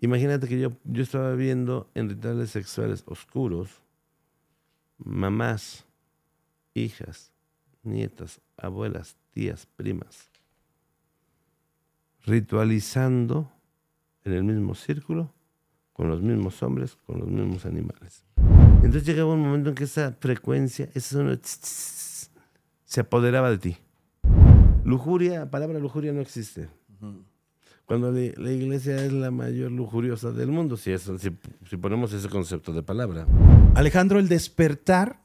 Imagínate que yo, yo estaba viendo en rituales sexuales oscuros mamás, hijas, nietas, abuelas, tías, primas, ritualizando en el mismo círculo, con los mismos hombres, con los mismos animales. Entonces llegaba un momento en que esa frecuencia, ese sonido, se apoderaba de ti. Lujuria, palabra lujuria no existe cuando la, iglesia es la mayor lujuriosa del mundo, si, ponemos ese concepto de palabra. Alejandro, el despertar,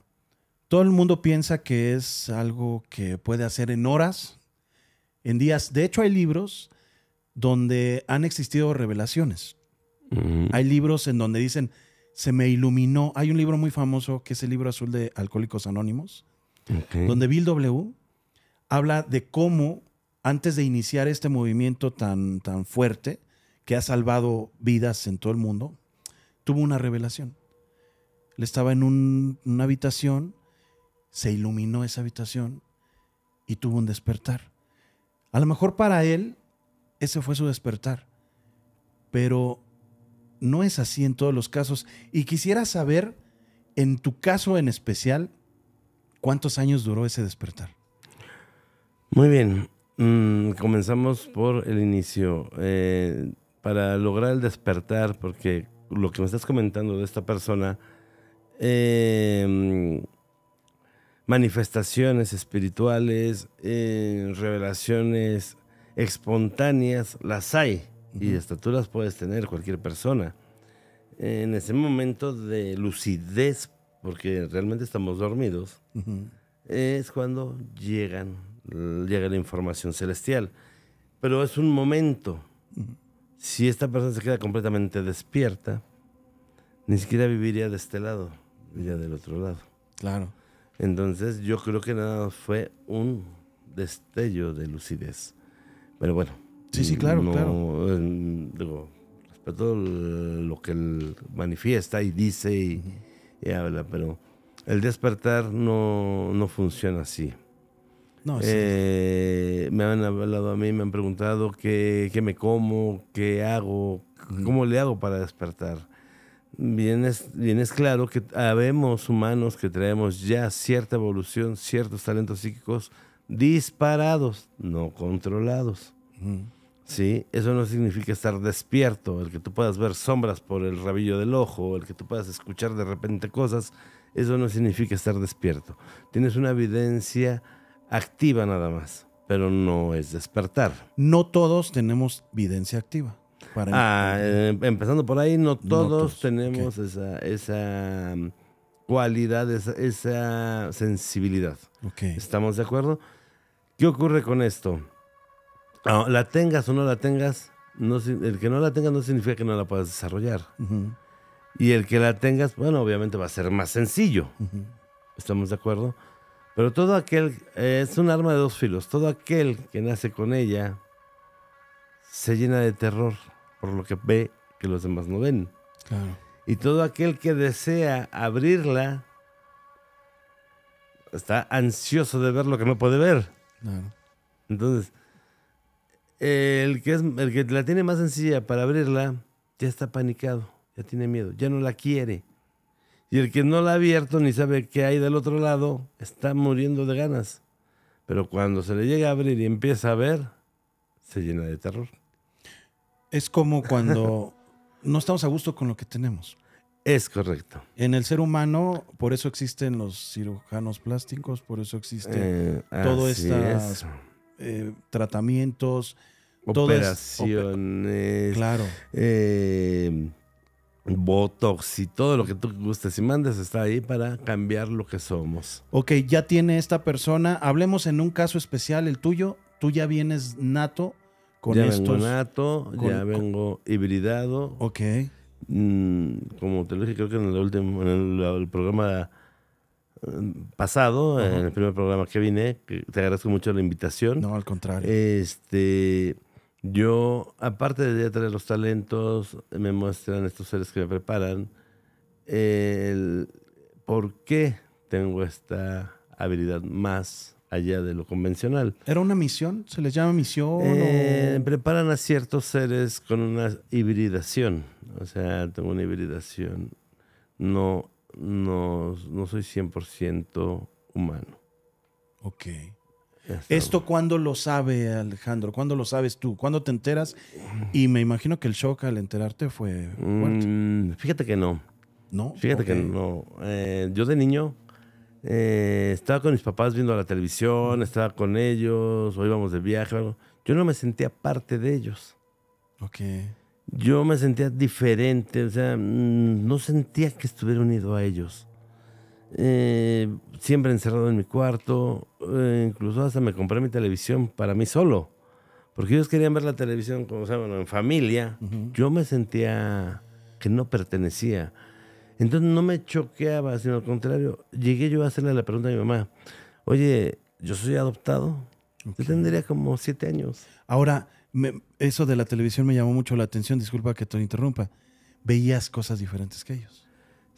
todo el mundo piensa que es algo que puede hacer en horas, en días. De hecho, hay libros donde han existido revelaciones. Hay libros en donde dicen, se me iluminó. Hay un libro muy famoso que es el libro azul de Alcohólicos Anónimos, donde Bill W. habla de cómo antes de iniciar este movimiento tan, tan fuerte que ha salvado vidas en todo el mundo, tuvo una revelación. Él estaba en una habitación, se iluminó esa habitación y tuvo un despertar. A lo mejor para él ese fue su despertar, pero no es así en todos los casos. Y quisiera saber, en tu caso en especial, cuántos años duró ese despertar. Muy bien, Mm, comenzamos por el inicio. Eh, para lograr el despertar, porque lo que me estás comentando de esta persona, em, manifestaciones espirituales, em, revelaciones espontáneas, las hay. Y hasta tú las puedes tener cualquier persona. En ese momento de lucidez, porque realmente estamos dormidos, es cuando llegan llega la información celestial. Pero es un momento. Si esta persona se queda completamente despierta, ni siquiera viviría de este lado, viviría del otro lado. Claro. Entonces yo creo que nada fue un destello de lucidez. Pero bueno. Sí, sí, claro, claro. Eh, lo que él manifiesta y dice y, habla, pero el despertar no funciona así. Eh, me han hablado a mí, me han preguntado qué, me como, qué hago, cómo le hago para despertar. Bien es, claro que habemos humanos que traemos ya cierta evolución, ciertos talentos psíquicos disparados, no controlados. ¿Sí? Eso no significa estar despierto, el que tú puedas ver sombras por el rabillo del ojo, el que tú puedas escuchar de repente cosas, eso no significa estar despierto. Tienes una evidencia activa nada más, pero no es despertar. No todos tenemos videncia activa. Ah, eh, empezando por ahí, no todos, tenemos esa, esa mm, cualidad, esa, sensibilidad. Okay. ¿Estamos de acuerdo? ¿Qué ocurre con esto? Ah, la tengas o no la tengas, el que no la tengas no significa que no la puedas desarrollar. Y el que la tengas, bueno, obviamente va a ser más sencillo. ¿Estamos de acuerdo? Pero todo aquel, eh, es un arma de dos filos, todo aquel que nace con ella se llena de terror por lo que ve que los demás no ven. Y todo aquel que desea abrirla está ansioso de ver lo que no puede ver. Entonces, el que, el que la tiene más sencilla para abrirla ya está panicado, ya tiene miedo, ya no la quiere. Y el que no la ha abierto ni sabe qué hay del otro lado, está muriendo de ganas. Pero cuando se le llega a abrir y empieza a ver, se llena de terror. Es como cuando no estamos a gusto con lo que tenemos. Es correcto. En el ser humano, por eso existen los cirujanos plásticos, por eso existen eh, todos estos eh, tratamientos, operaciones. claro. Eh, Botox y todo lo que tú gustes y mandes está ahí para cambiar lo que somos. Ok, ya tiene esta persona. Hablemos en un caso especial, el tuyo. Tú ya vienes nato con ya nato, ya vengo hibridado. Ok. Mm, como te lo dije, creo que en el último, en el, programa eh, pasado, en el primer programa que vine, te agradezco mucho la invitación. No, al contrario. Este. Yo, aparte de traer los talentos, me muestran estos seres que me preparan el por qué tengo esta habilidad más allá de lo convencional. ¿Era una misión? ¿Se les llama misión? Eh, preparan a ciertos seres con una hibridación. O sea, tengo una hibridación. No, no, no soy 100% humano. Ok. ¿Esto cuándo lo sabe Alejandro? ¿Cuándo lo sabes tú? ¿Cuándo te enteras? Y me imagino que el shock al enterarte fue fuerte. Mm, fíjate que no. ¿No? Fíjate que no. Eh, yo de niño eh, estaba con mis papás viendo la televisión, estaba con ellos, o íbamos de viaje algo. Yo no me sentía parte de ellos. Ok. Yo me sentía diferente, o sea, mm, no sentía que estuviera unido a ellos. Eh, siempre encerrado en mi cuarto, eh, incluso hasta me compré mi televisión para mí solo, porque ellos querían ver la televisión, como saben, en familia. Yo me sentía que no pertenecía. Entonces no me choqueaba, sino al contrario, llegué yo a hacerle la pregunta a mi mamá, oye, yo soy adoptado. Yo tendría como siete años. Ahora, eso de la televisión me llamó mucho la atención, disculpa que te interrumpa. Veías cosas diferentes que ellos.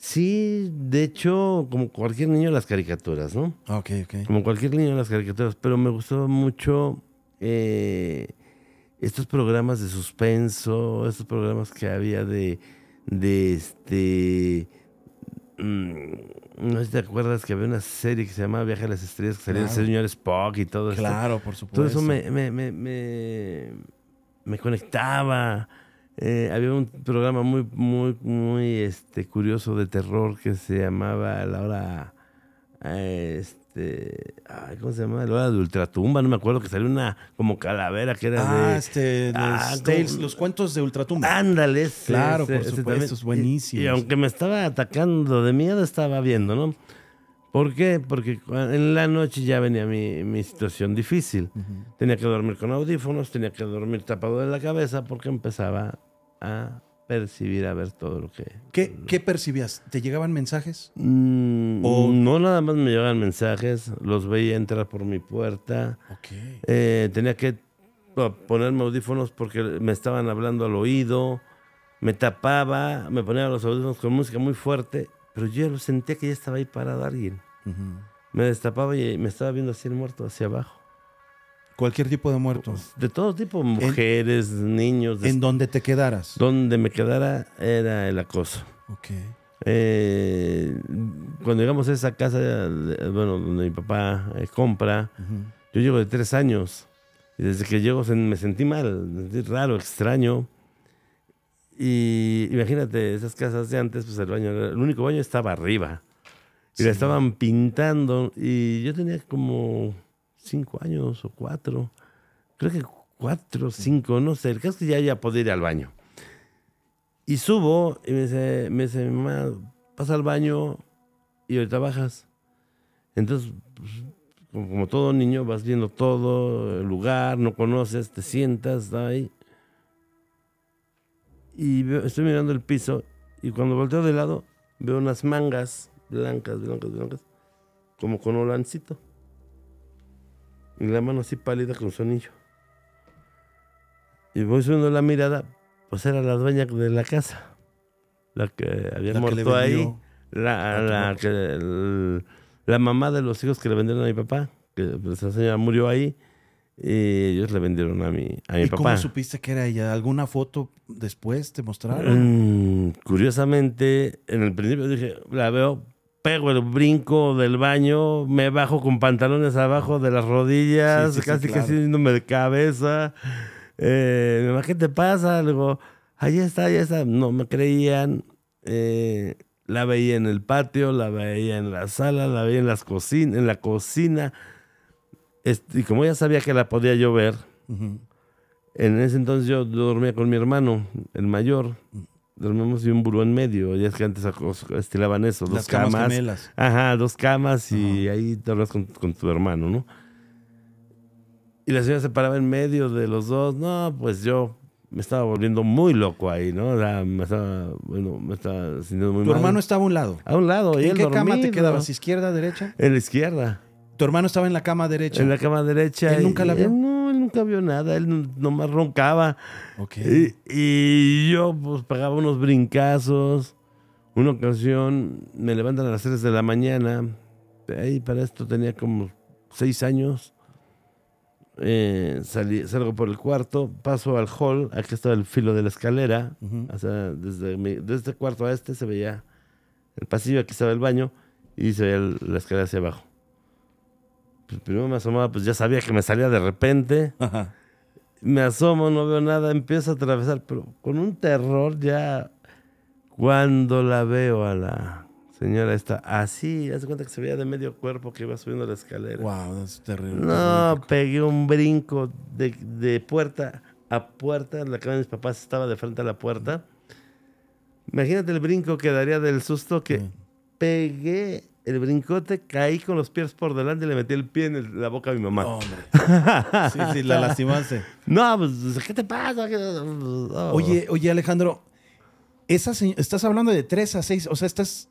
Sí, de hecho, como cualquier niño las caricaturas, ¿no? Ok, ok. Como cualquier niño las caricaturas, pero me gustó mucho eh, estos programas de suspenso, estos programas que había de, de este... Mm, no sé si te acuerdas que había una serie que se llamaba Viaje a las Estrellas, que salía el señor Spock y todo eso. Claro, por supuesto. Todo eso me, me, me, me conectaba. Eh, había un programa muy, muy, muy este, curioso de terror que se llamaba la hora. Eh, este, ay, ¿Cómo se llamaba? La hora de Ultratumba. No me acuerdo que salió una como calavera que era ah, de. Este, ah, los, cuentos de Ultratumba. Ándale, Claro, por supuesto, es buenísimo. y, aunque me estaba atacando de miedo, estaba viendo, ¿no? ¿Por qué? Porque en la noche ya venía mi, situación difícil. Tenía que dormir con audífonos, tenía que dormir tapado de la cabeza porque empezaba a percibir, a ver todo lo que... ¿Qué, percibías? ¿Te llegaban mensajes? Mm, no nada más me llegaban mensajes, los veía entrar por mi puerta. Eh, tenía que ponerme audífonos porque me estaban hablando al oído, me tapaba, me ponía los audífonos con música muy fuerte pero yo lo sentía que ya estaba ahí parado alguien. Me destapaba y me estaba viendo así el muerto, hacia abajo. Cualquier tipo de muertos. Pues, de todo tipo, mujeres, niños. ¿En donde te quedaras? Donde me quedara era el acoso. Eh, cuando llegamos a esa casa, bueno, donde mi papá eh, compra, yo llevo de tres años. Y desde que llego me sentí mal, raro, extraño. Y imagínate, esas casas de antes, pues el baño, el único baño estaba arriba. Y la estaban pintando. Y yo tenía como cinco años o cuatro. Creo que cuatro, cinco, no sé. El caso es que ya, ya podía ir al baño. Y subo y me dice, me dice mi mamá, pasa al baño y ahorita bajas. Entonces, pues, como, todo niño, vas viendo todo, el lugar, no conoces, te sientas, ahí y estoy mirando el piso y cuando volteo de lado veo unas mangas blancas, blancas, blancas, como con un lancito. Y la mano así pálida con su anillo. Y voy subiendo la mirada, pues era la dueña de la casa, la que había muerto ahí, la, ah, la, la, mamá de los hijos que le vendieron a mi papá, que pues, esa señora murió ahí y eh, ellos le vendieron a mi, a ¿Y ¿Cómo supiste que era ella? ¿Alguna foto después te mostraron? Mm, curiosamente, en el principio dije, la veo, pego el brinco del baño, me bajo con pantalones abajo de las rodillas, casi que casi de cabeza. Eh, ¿Qué te pasa? algo ahí está, ahí está. No me creían. Eh, la veía en el patio, la veía en la sala, la veía en, las cocinas, en la cocina y como ya sabía que la podía llover en ese entonces yo, dormía con mi hermano, el mayor. dormimos y un buró en medio. Ya es que antes estilaban eso, dos Las camas. ajá, dos camas y ahí te con, tu hermano, ¿no? Y la señora se paraba en medio de los dos. No, pues yo me estaba volviendo muy loco ahí, ¿no? me estaba, bueno, me estaba sintiendo muy ¿Tu mal. Tu hermano estaba a un lado. A un lado. ¿En y él qué cama te quedabas? ¿Izquierda, derecha? En la izquierda. Tu hermano estaba en la cama derecha. En la cama derecha. ¿Él nunca la vio? no, él nunca vio nada. Él nomás roncaba. Okay. Y, yo pues pagaba unos brincazos. Una ocasión me levantan a las 3 de la mañana. Ahí para esto tenía como 6 años. Eh, salgo por el cuarto, paso al hall. Aquí estaba el filo de la escalera. o sea, desde, desde este cuarto a este se veía el pasillo. Aquí estaba el baño. Y se veía la escalera hacia abajo. Pues, primero me asomaba, pues ya sabía que me salía de repente. Me asomo, no veo nada, empiezo a atravesar, pero con un terror ya cuando la veo a la señora esta, así, hace cuenta que se veía de medio cuerpo que iba subiendo la escalera. Wow, es terrible. No, pegué un brinco de, puerta a puerta, la cama de mis papás estaba de frente a la puerta. Imagínate el brinco que daría del susto que mm. pegué el brincote, caí con los pies por delante y le metí el pie en la boca a mi mamá. sí, sí, la lastimaste. No, pues, ¿qué te pasa? Oye, oye, Alejandro, esa estás hablando de tres a seis, o sea, estás...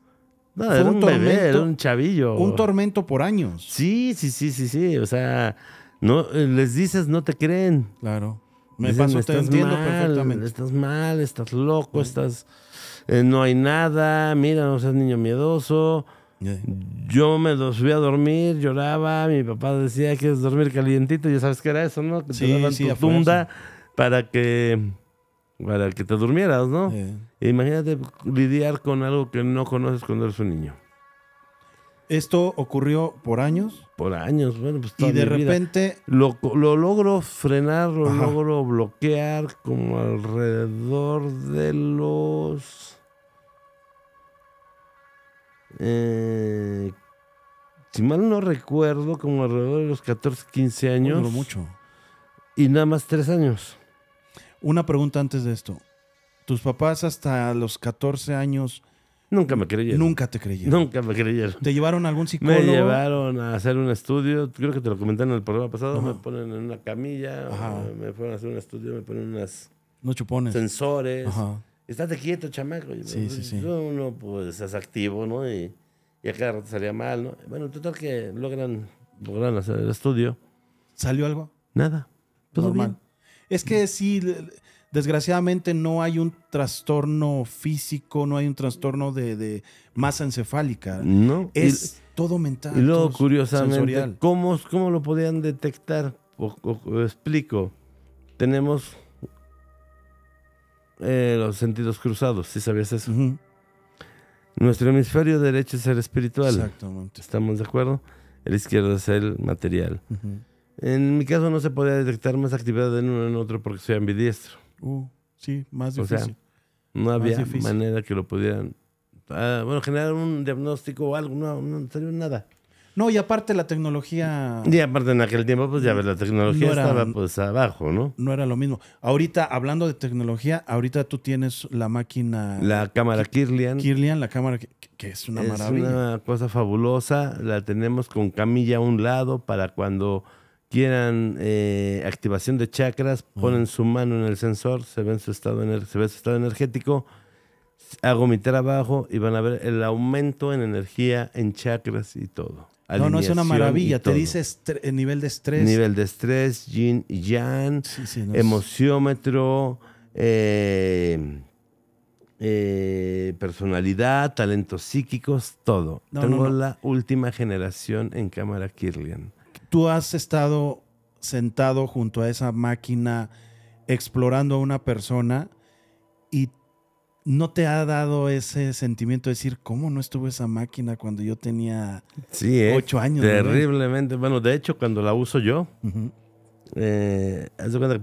un, tormento, bebé, un chavillo. Un tormento por años. Sí, sí, sí, sí, sí. O sea, no, les dices, no te creen. Claro. Me paso, te entiendo perfectamente. Estás mal, estás loco, pues estás... Eh, no hay nada, mira, no seas niño miedoso. Yo me los voy a dormir, lloraba, mi papá decía, que es dormir calientito? Ya sabes que era eso, ¿no? Que te daban sí, para que, que te durmieras, ¿no? Imagínate lidiar con algo que no conoces cuando eres un niño. ¿Esto ocurrió por años? Por años, bueno, pues toda Y de repente... Lo, lo, logro frenar, lo logro bloquear como alrededor de los eh, si mal no recuerdo, como alrededor de los 14, 15 años. No mucho. Y nada más tres años. Una pregunta antes de esto. ¿Tus papás hasta los 14 años... Nunca me creyeron. Nunca te creyeron. Nunca me creyeron. ¿Te llevaron a algún psicólogo? Me llevaron a hacer un estudio. Creo que te lo comenté en el programa pasado. Me ponen en una camilla. Me fueron a hacer un estudio. Me ponen unas... No chupones. Sensores. Ajá de quieto, chamaco. Pues, uno, pues, es activo, ¿no? Y, acá a salía mal, ¿no? Bueno, total que logran, logran hacer el estudio. ¿Salió algo? Nada. Todo Normal. Bien. Es que sí, desgraciadamente no hay un trastorno físico, no hay un trastorno de, masa encefálica. No. Es todo mental. Y luego, curiosamente, ¿cómo, lo podían detectar? explico. Tenemos eh, los sentidos cruzados, si sabías eso? Nuestro hemisferio derecho es el espiritual. Exactamente. ¿Estamos de acuerdo? El izquierdo es el material. En mi caso no se podía detectar más actividad en uno en otro porque soy ambidiestro. Uh, sí, más difícil. O sea, no había manera que lo pudieran... Ah, bueno, generar un diagnóstico o algo, no, no salió nada. No, y aparte la tecnología. Y aparte en aquel tiempo, pues ya ves, la tecnología estaba pues abajo, ¿no? No era lo mismo. Ahorita, hablando de tecnología, ahorita tú tienes la máquina. La cámara Kirlian. Kirlian, la cámara que, es una maravilla. Es una cosa fabulosa. La tenemos con camilla a un lado para cuando quieran eh, activación de chakras, ponen su mano en el sensor, se su estado, se ve su estado energético hago mi trabajo y van a ver el aumento en energía, en chakras y todo. No, no es una maravilla. Te dice nivel de estrés. Nivel de estrés, yin y yang, emociómetro, eh, eh, personalidad, talentos psíquicos, todo. No, Tengo la última generación en cámara Kirlian. Tú has estado sentado junto a esa máquina explorando a una persona ¿No te ha dado ese sentimiento de decir, cómo no estuvo esa máquina cuando yo tenía ¿eh? ocho años? Terriblemente. Bueno, de hecho, cuando la uso yo, eh,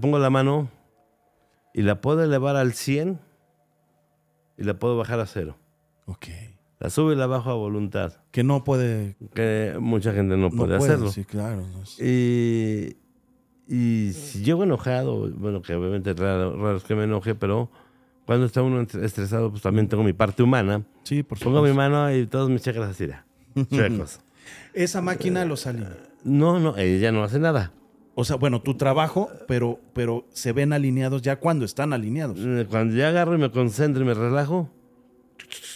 pongo la mano y la puedo elevar al 100 y la puedo bajar a cero. Ok. La subo y la bajo a voluntad. Que no puede. Que mucha gente no puede, hacerlo. Sí, claro. Y, y si llego enojado, bueno, que obviamente raro, raro que me enoje, pero cuando está uno estresado, pues también tengo mi parte humana. Sí, por supuesto. Pongo mi mano y todos mis chakras así, chuecos. ¿Esa máquina los alinea? No, no, ella no hace nada. O sea, bueno, tu trabajo, pero, pero se ven alineados ya cuando están alineados. Eh, cuando ya agarro y me concentro y me relajo,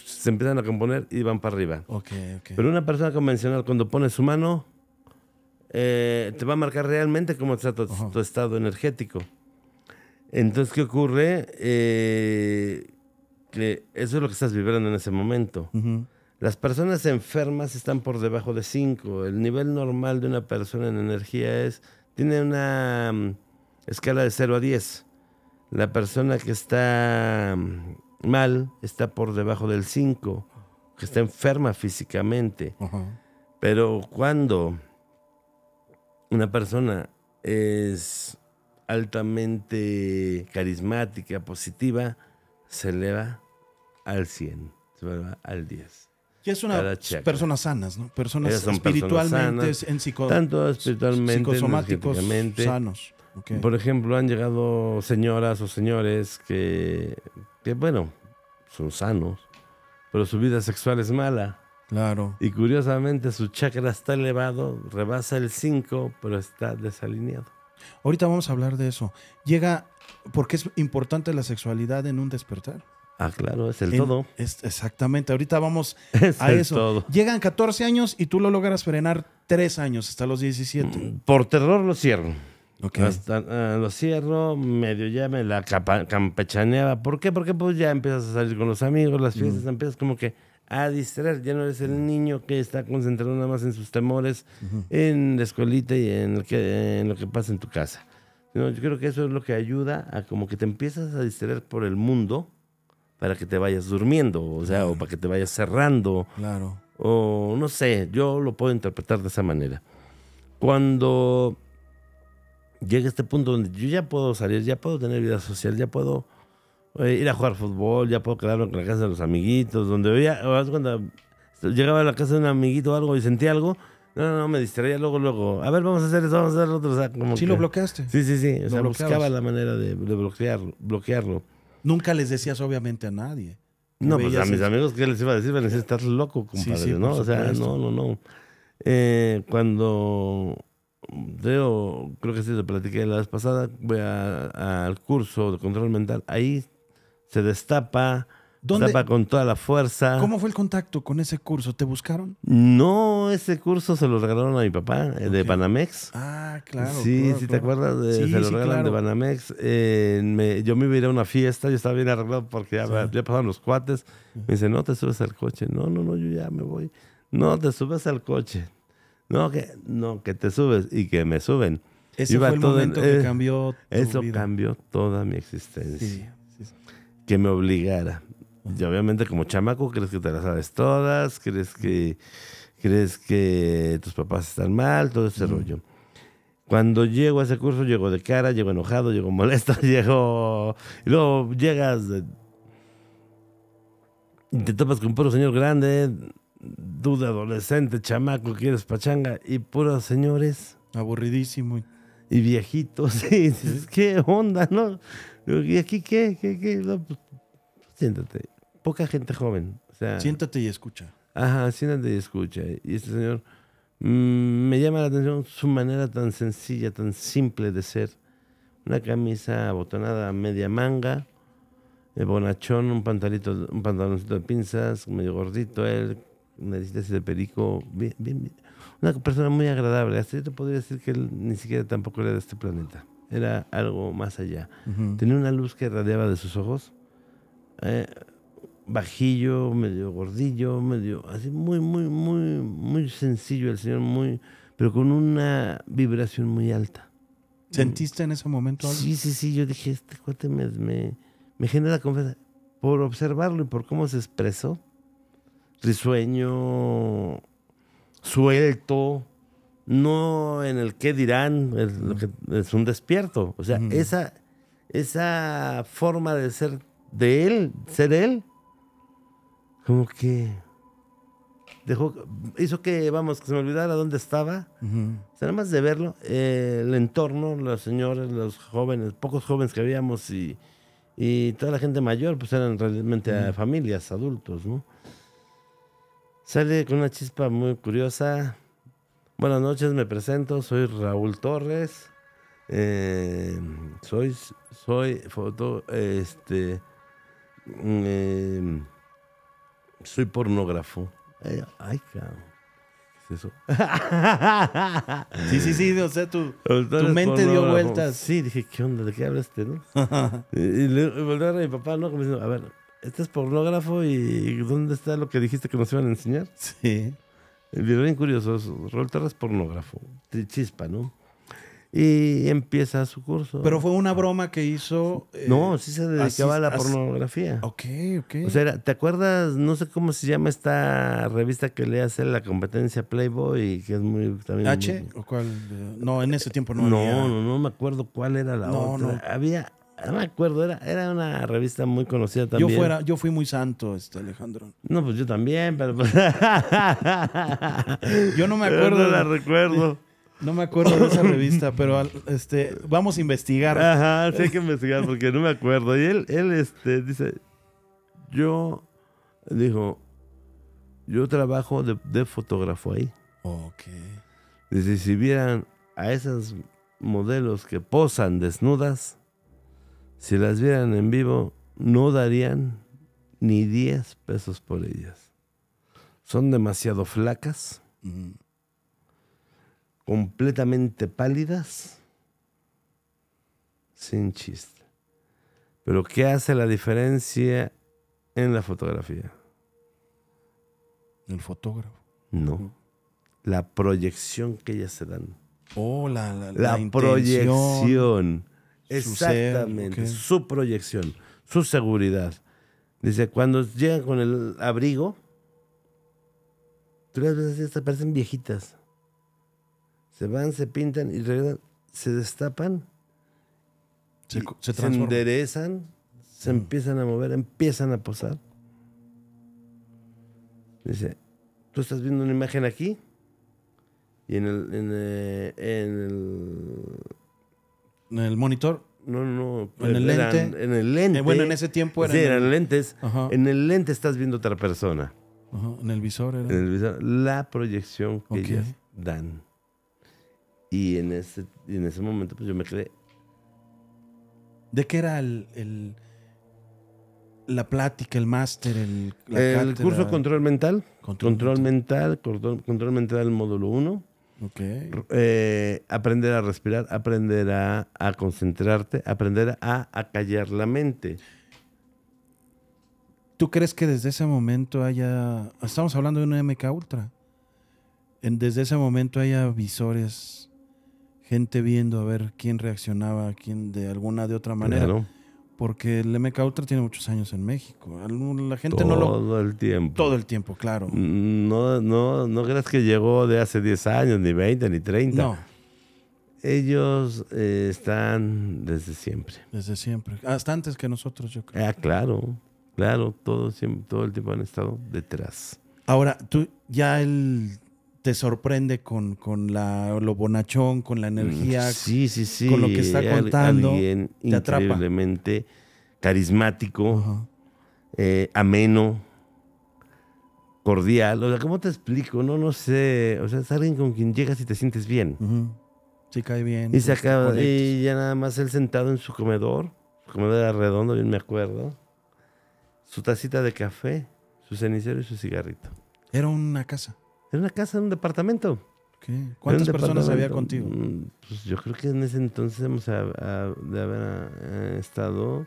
se empiezan a componer y van para arriba. Okay, okay. Pero una persona convencional, cuando pone su mano, eh, te va a marcar realmente cómo está tu estado energético. Entonces, ¿qué ocurre? Eh, que eso es lo que estás vibrando en ese momento. Las personas enfermas están por debajo de 5. El nivel normal de una persona en energía es, tiene una mm, escala de 0 a 10. La persona que está mm, mal está por debajo del 5, que está enferma físicamente. Pero cuando una persona es altamente carismática, positiva, se eleva al 100, se eleva al 10. Y es una personas sanas, ¿no? Personas espiritualmente, en tanto espiritualmente, sanos. Por ejemplo, han llegado señoras o señores que, que, bueno, son sanos, pero su vida sexual es mala. Claro. Y curiosamente su chakra está elevado, rebasa el 5, pero está desalineado. Ahorita vamos a hablar de eso. Llega porque es importante la sexualidad en un despertar. Ah, claro, es el todo. Es, exactamente, ahorita vamos a eso. Llegan 14 años y tú lo logras frenar 3 años, hasta los 17. Mm, por terror lo cierro. Okay. Ah, lo cierro, medio ya me la campechaneaba. ¿Por qué? Porque pues ya empiezas a salir con los amigos, las fiestas, mm. empiezas como que a distraer. Ya no eres el niño que está concentrado nada más en sus temores, en la escuelita y en, que, en lo que pasa en tu casa. yo creo que eso es lo que ayuda a como que te empiezas a distraer por el mundo para que te vayas durmiendo, o sea, o para que te vayas cerrando. Claro. O no sé, yo lo puedo interpretar de esa manera. Cuando llega este punto donde yo ya puedo salir, ya puedo tener vida social, ya puedo ir a jugar fútbol, ya puedo quedarme en la casa de los amiguitos, donde veía, cuando llegaba a la casa de un amiguito o algo y sentía algo, no, no, no, me distraía luego, luego, a ver, vamos a hacer eso, vamos a hacer otro. O sea, como sí, lo bloqueaste. Sí, sí, sí, o sea, buscaba la manera de, bloquearlo, bloquearlo. Nunca les decías obviamente a nadie. No, pues a mis amigos, ¿qué les iba a decir? me decían, estás loco, compadre, ¿no? O sea, no, no, no. Eh, cuando veo, creo que sí, lo platiqué la vez pasada, voy al curso de control mental, ahí se destapa, ¿Dónde? destapa con toda la fuerza. ¿Cómo fue el contacto con ese curso? ¿Te buscaron? No, ese curso se lo regalaron a mi papá, eh, de Banamex. Ah, claro. Sí, te acuerdas, eh, se lo regalan de Banamex. Eh, yo me iba a ir a una fiesta, yo estaba bien arreglado porque ya, pasaban los cuates. Me dice, no te subes al coche. No, no, no, yo ya me voy. No, te subes al coche. No, que, no, que te subes y que me suben. Ese fue el todo momento que cambió Eso cambió toda mi existencia que me obligara. Y obviamente como chamaco crees que te las sabes todas, crees que, crees que tus papás están mal, todo ese rollo. Cuando llego a ese curso, llego de cara, llego enojado, llego molesto, llego... Y luego llegas... Y te topas con un puro señor grande, duda adolescente, chamaco, quieres pachanga, y puros señores. Aburridísimo. Y viejitos, dices, ¿qué onda, no? ¿y aquí qué? ¿Qué? Pues, siéntate. Poca gente joven. siéntate y escucha. Ajá, siéntate y escucha. Y este señor mm, me llama la atención su manera tan sencilla, tan simple de ser. Una camisa abotonada, media manga, eh, bonachón, un, pantalito, un pantaloncito de pinzas, medio gordito él, narices de perico, bien, bien, Una persona muy agradable. Hasta yo te podría decir que él ni siquiera tampoco era de este planeta era algo más allá. Tenía una luz que radiaba de sus ojos, eh, bajillo, medio gordillo, medio así, muy, muy, muy, muy sencillo el señor, muy, pero con una vibración muy alta. ¿Sentiste en ese momento algo? Sí, sí, sí, yo dije, este cuate me, me, me genera confianza. Por observarlo y por cómo se expresó, risueño, suelto, no en el que dirán, es, un despierto. O sea, esa, esa forma de ser de él, ser él, como que dejó, hizo que, vamos, que se me olvidara dónde estaba. nada más de verlo, eh, el entorno, los señores, los jóvenes, pocos jóvenes que habíamos y, toda la gente mayor, pues eran realmente familias, adultos, ¿no? Sale con una chispa muy curiosa, Buenas noches, me presento, soy Raúl Torres. Eh, soy, soy foto, este, mm, em, soy pornógrafo. Ay, ¿Qué es eso? sí, sí, sí, o sea, tu, tu mente dio vueltas. Sí, dije, ¿qué onda? ¿De qué hablaste, no? y, le volví a mi papá, ¿no? Como diciendo, a ver, este es pornógrafo y ¿dónde está lo que dijiste que nos iban a enseñar? Sí bien curioso, Raúl es pornógrafo, chispa, ¿no? Y empieza su curso. Pero fue una broma que hizo. Eh, no, sí se dedicaba a la pornografía. Ok, ok. O sea, ¿te acuerdas? No sé cómo se llama esta revista que le hace la competencia Playboy, que es muy también. ¿H? ¿O cuál? No, en ese tiempo no. No, no, no me acuerdo cuál era la no, otra. No. Había no me acuerdo, era, era una revista muy conocida también. Yo, fuera, yo fui muy santo, este Alejandro. No, pues yo también, pero... Pues yo no me acuerdo. no la recuerdo. No me acuerdo de esa revista, pero este, vamos a investigar. Ajá, sí hay que investigar porque no me acuerdo. Y él, él este, dice, yo, dijo, yo trabajo de, fotógrafo ahí. Ok. Dice, si vieran a esos modelos que posan desnudas, si las vieran en vivo, no darían ni 10 pesos por ellas. Son demasiado flacas, completamente pálidas, sin chiste. Pero ¿qué hace la diferencia en la fotografía? El fotógrafo. No. La proyección que ellas se dan. Oh, la proyección Exactamente, su, proyección, su seguridad. Dice, cuando llegan con el abrigo, tú las veces se parecen viejitas. Se van, se pintan y se destapan, se, se enderezan, se empiezan a mover, empiezan a posar. Dice, tú estás viendo una imagen aquí y en el eh, en el monitor. No, no. En el lente. En el lente. Eh, bueno, en ese tiempo eran. Sí, eran lentes. En el lente estás viendo otra persona. En el visor era. En el visor. La proyección que ellas dan. Y en ese, en ese momento, pues yo me quedé. ¿De qué era el, la plática, el máster, el, el curso control mental? Control, mental, control, control mental módulo 1. Eh, aprender a respirar, aprender a, concentrarte, aprender a, a, callar la mente. ¿Tú crees que desde ese momento haya, estamos hablando de una MK Ultra, en, desde ese momento haya visores, gente viendo a ver quién reaccionaba, quién de alguna de otra manera? Claro. Porque el MK Ultra tiene muchos años en México. La gente no lo. Todo el tiempo. Todo el tiempo, claro. No, no, no creas que llegó de hace 10 años, ni 20, ni 30. No. Ellos eh, están desde siempre. Desde siempre. Hasta antes que nosotros, yo creo. Ah, claro. Claro, todo, siempre, todo el tiempo han estado detrás. Ahora, tú ya el te sorprende con, la, lo bonachón, con la mm, energía, con lo que está contando. Alguien increíblemente carismático, eh, ameno, cordial. O sea, ¿cómo te explico? No, no sé. O sea, es alguien con quien llegas y te sientes bien. Sí, cae bien. Y se este, acaba. Y ya nada más él sentado en su comedor. Su comedor era redondo, bien me acuerdo. Su tacita de café, su cenicero y su cigarrito. Era una casa en una casa, en un departamento. ¿Cuántas personas había contigo? Mm, pues yo creo que en ese entonces hemos de haber ah, eh, estado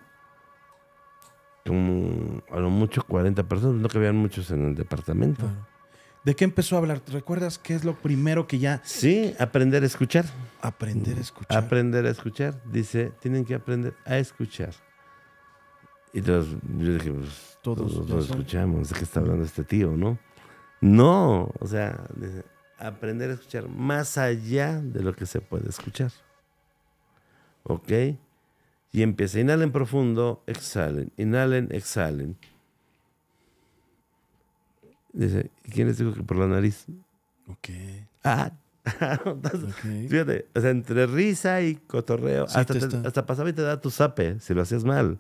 como a lo mucho 40 personas, no que habían muchos en el departamento. ¿De qué empezó a hablar? ¿Recuerdas qué es lo primero que ya... Sí, aprender a escuchar. Aprender a escuchar. Aprender a escuchar. Dice, tienen que aprender a escuchar. Y todos, yo dije, pues todos escuchamos de qué está hablando este tío, ¿no? No, o sea, aprender a escuchar más allá de lo que se puede escuchar. ¿Ok? Y empieza, inhalen profundo, exhalen, inhalen, exhalen. Dice, ¿quién les dijo que por la nariz? Ok. Ah, fíjate, o sea, entre risa y cotorreo, hasta, pasaba y te da tu zape si lo hacías mal.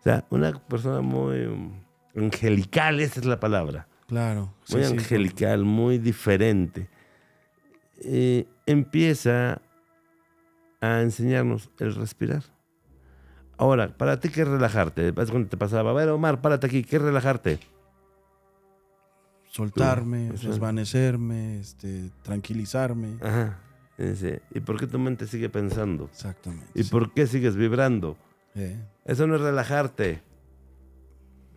O sea, una persona muy angelical, esa es la palabra. Claro. Muy angelical, muy diferente. Eh, empieza a enseñarnos el respirar. Ahora, para ti, ¿qué es relajarte? Cuando te pasaba, a ver, Omar, párate aquí, ¿qué es relajarte? Soltarme, desvanecerme, este, tranquilizarme. Ajá. ¿Y por qué tu mente sigue pensando? Exactamente. ¿Y por qué sigues vibrando? Eh. Eso no es relajarte.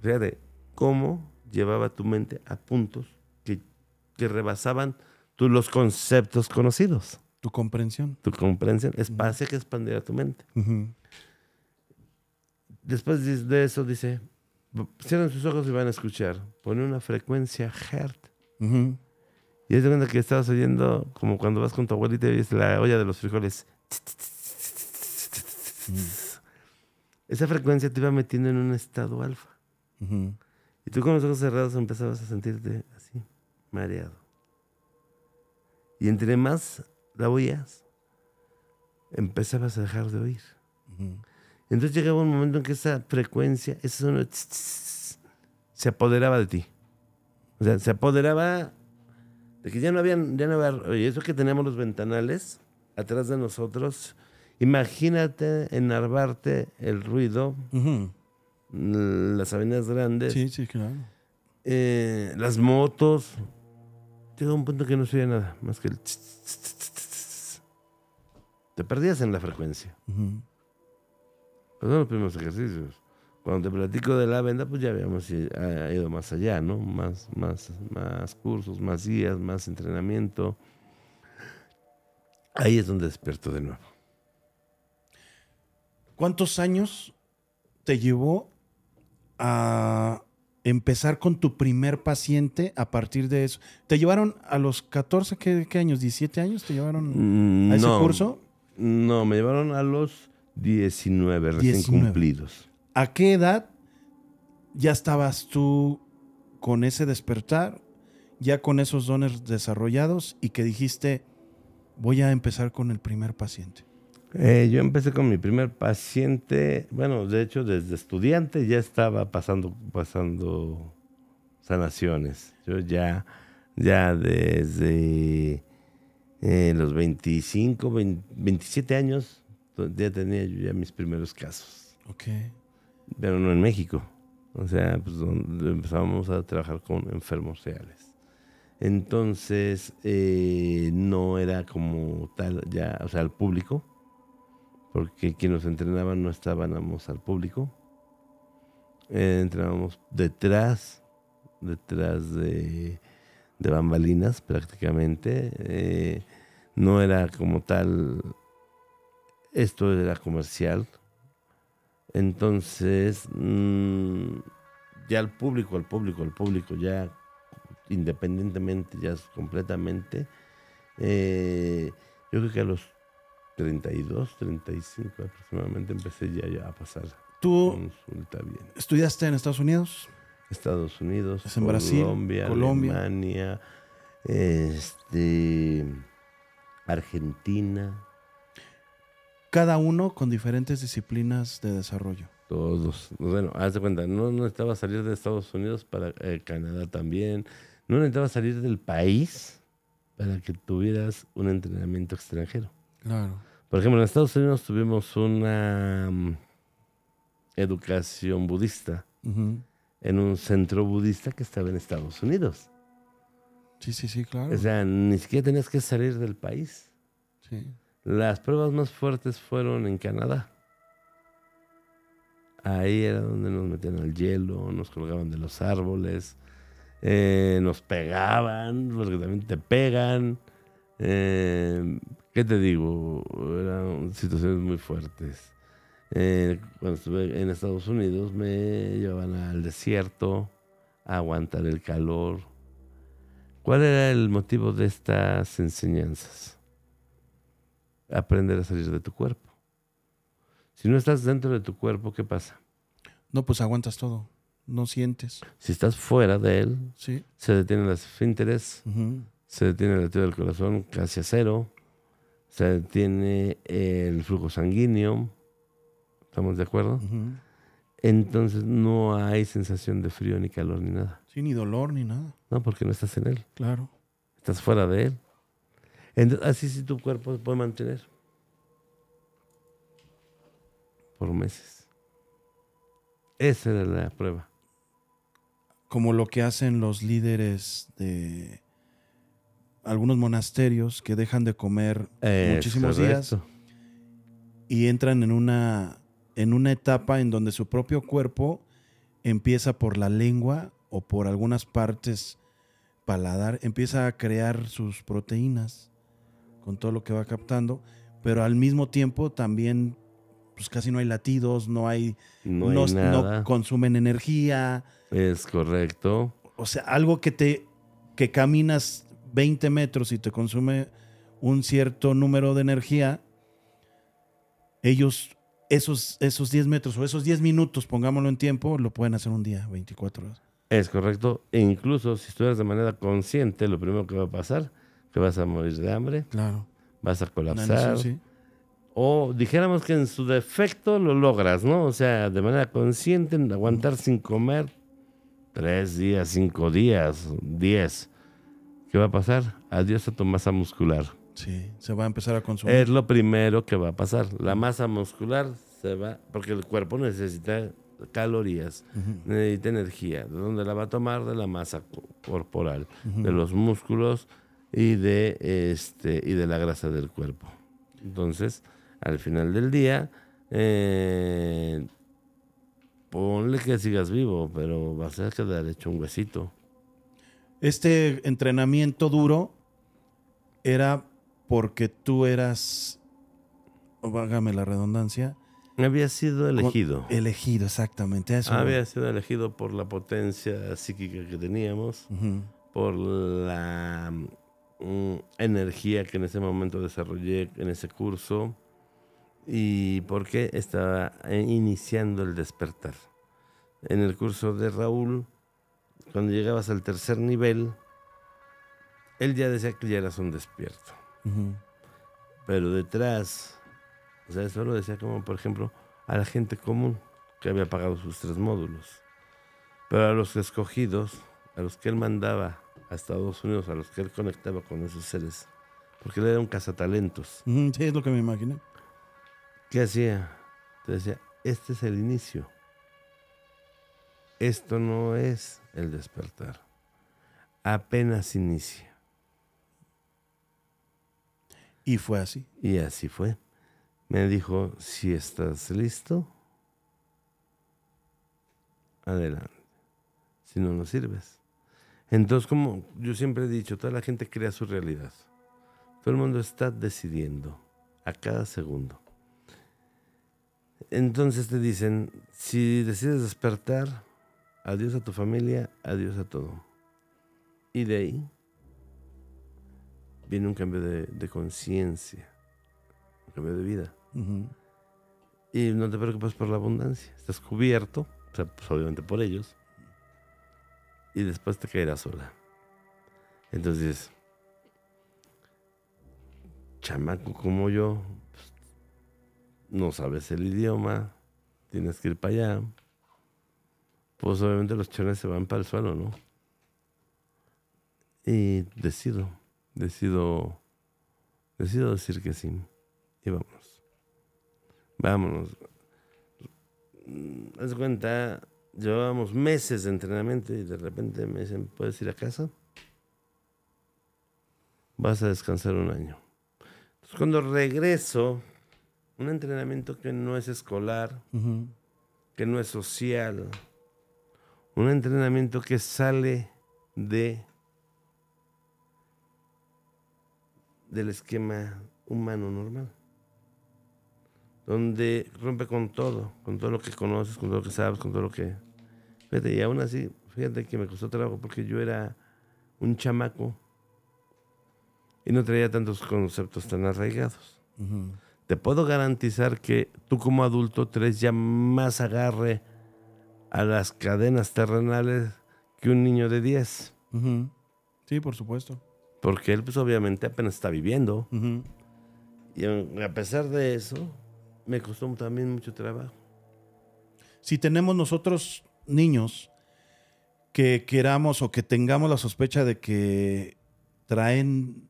Fíjate, ¿cómo llevaba tu mente a puntos que, que rebasaban los conceptos conocidos. Tu comprensión. Tu comprensión. Es base que expandiera tu mente. Después de eso dice, cierran sus ojos y van a escuchar. Pone una frecuencia hertz. Y es de cuenta que estabas oyendo como cuando vas con tu abuelita y ves la olla de los frijoles. Esa frecuencia te iba metiendo en un estado alfa. Y tú con los ojos cerrados empezabas a sentirte así, mareado. Y entre más la oías, empezabas a dejar de oír. Entonces llegaba un momento en que esa frecuencia, ese sonido, se apoderaba de ti. O sea, se apoderaba de que ya no habían, ya no había, oye, eso que teníamos los ventanales atrás de nosotros, imagínate enarbarte el ruido las avenidas grandes. Eh, las motos. Llegó un punto que no se nada, más que el... te perdías en la frecuencia. Uh los primeros ejercicios. Cuando te platico de la venda, pues ya habíamos ido más allá, ¿no? Más, más, más cursos, más guías, más entrenamiento. Ahí es donde despierto de nuevo. ¿Cuántos años te llevó a empezar con tu primer paciente a partir de eso. ¿Te llevaron a los 14, qué, años? ¿17 años? ¿Te llevaron a ese curso? No, me llevaron a los 19, 19, recién cumplidos. ¿A qué edad ya estabas tú con ese despertar, ya con esos dones desarrollados y que dijiste, voy a empezar con el primer paciente? Eh, yo empecé con mi primer paciente, bueno, de hecho desde estudiante ya estaba pasando, pasando sanaciones. Yo ya, ya desde eh, los 25, 27 años, ya tenía ya mis primeros casos. Ok. Pero no en México. O sea, pues donde empezamos a trabajar con enfermos reales. Entonces, eh, no era como tal ya, o sea, el público porque quienes nos entrenaban no estábamos al público. entrábamos detrás, detrás de, bambalinas prácticamente. Eh, no era como tal, esto era comercial. Entonces, mm, ya al público, al público, al público, ya independientemente, ya completamente, eh, yo creo que a los 32, 35 aproximadamente empecé ya, ya a pasar. ¿Tú consulta bien. estudiaste en Estados Unidos? Estados Unidos, Colombia, Colombia, Alemania, este, Argentina. Cada uno con diferentes disciplinas de desarrollo. Todos. Bueno, haz de cuenta, no, no necesitaba salir de Estados Unidos para eh, Canadá también. No necesitaba salir del país para que tuvieras un entrenamiento extranjero. Claro. Por ejemplo, en Estados Unidos tuvimos una mm, educación budista en un centro budista que estaba en Estados Unidos. Sí, sí, sí, claro. O sea, ni siquiera tenías que salir del país. Sí. Las pruebas más fuertes fueron en Canadá. Ahí era donde nos metían al hielo, nos colgaban de los árboles, eh, nos pegaban, porque también te pegan. Eh, ¿Qué te digo? Eran situaciones muy fuertes. Eh, cuando estuve en Estados Unidos me llevaban al desierto a aguantar el calor. ¿Cuál era el motivo de estas enseñanzas? Aprender a salir de tu cuerpo. Si no estás dentro de tu cuerpo, ¿qué pasa? No, pues aguantas todo. No sientes. Si estás fuera de él, se detienen las esfínteres, se detiene el latido del corazón casi a cero se tiene el flujo sanguíneo, ¿estamos de acuerdo? Entonces no hay sensación de frío ni calor ni nada. Sí, ni dolor ni nada. No, porque no estás en él. Claro. Estás fuera de él. Entonces, así sí tu cuerpo se puede mantener. Por meses. Esa era la prueba. Como lo que hacen los líderes de algunos monasterios que dejan de comer muchísimos días y entran en una, en una etapa en donde su propio cuerpo empieza por la lengua o por algunas partes paladar, empieza a crear sus proteínas con todo lo que va captando, pero al mismo tiempo también pues casi no hay latidos, no hay, no, no, consumen energía. Es correcto. O sea, algo que te que caminas 20 metros y te consume un cierto número de energía, ellos esos, esos 10 metros o esos 10 minutos, pongámoslo en tiempo, lo pueden hacer un día, 24 horas. Es correcto. E incluso si estuvieras de manera consciente, lo primero que va a pasar, que vas a morir de hambre. Claro. Vas a colapsar. O dijéramos que en su defecto lo logras, ¿no? O sea, de manera consciente, aguantar sin comer tres días, cinco días, diez. ¿Qué va a pasar? Adiós a tu masa muscular. Sí, se va a empezar a consumir. Es lo primero que va a pasar. La masa muscular se va, porque el cuerpo necesita calorías, necesita energía. ¿De dónde la va a tomar? De la masa corporal, de los músculos y de, este, y de la grasa del cuerpo. Entonces, al final del día, eh, ponle que sigas vivo, pero vas a quedar hecho un huesito este entrenamiento duro era porque tú eras, vágame la redundancia. Había sido elegido. Elegido, exactamente. Había sido elegido por la potencia psíquica que teníamos, por la mm, energía que en ese momento desarrollé en ese curso y porque estaba eh, iniciando el despertar. En el curso de Raúl, cuando llegabas al tercer nivel, él ya decía que ya eras un despierto. Pero detrás, o sea, eso lo decía como, por ejemplo, a la gente común que había pagado sus tres módulos. Pero a los escogidos, a los que él mandaba a Estados Unidos, a los que él conectaba con esos seres, porque él era un cazatalentos. sí, es lo que me imaginé. ¿Qué hacía? Te decía, este es el inicio. Esto no es el despertar. Apenas inicia. Y fue así. Y así fue. Me dijo, si estás listo, adelante. Si no, no sirves. Entonces, como yo siempre he dicho, toda la gente crea su realidad. Todo el mundo está decidiendo a cada segundo. Entonces te dicen, si decides despertar, adiós a tu familia, adiós a todo. Y de ahí viene un cambio de, conciencia, un cambio de vida. Y no te preocupes por la abundancia, estás cubierto, o sea, pues, obviamente por ellos, y después te caerás sola. Entonces, chamaco como yo, pues, no sabes el idioma, tienes que ir para allá pues obviamente los chones se van para el suelo, ¿no? Y decido, decido, decido decir que sí. Y vámonos. Vámonos. Mm, haz cuenta, llevábamos meses de entrenamiento y de repente me dicen, ¿puedes ir a casa? Vas a descansar un año. Entonces cuando regreso, un entrenamiento que no es escolar, que no es social, un entrenamiento que sale de del esquema humano normal, donde rompe con todo, con todo lo que conoces, con todo lo que sabes, con todo lo que... Fíjate, y aún así, fíjate que me costó trabajo porque yo era un chamaco y no traía tantos conceptos tan arraigados. Te puedo garantizar que tú como adulto traes ya más agarre a las cadenas terrenales que un niño de 10. Sí, por supuesto. Porque él pues obviamente apenas está viviendo. Y a pesar de eso, me costó también mucho trabajo. Si tenemos nosotros niños que queramos o que tengamos la sospecha de que traen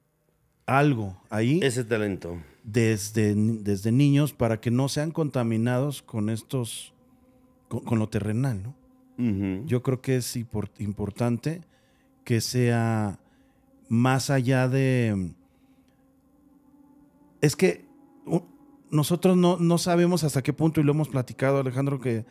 algo ahí. Ese talento. Desde, desde niños para que no sean contaminados con estos con, lo terrenal, ¿no? Yo creo que es importante que sea más allá de... Mm, es que nosotros no, sabemos hasta qué punto, y lo hemos platicado, Alejandro, que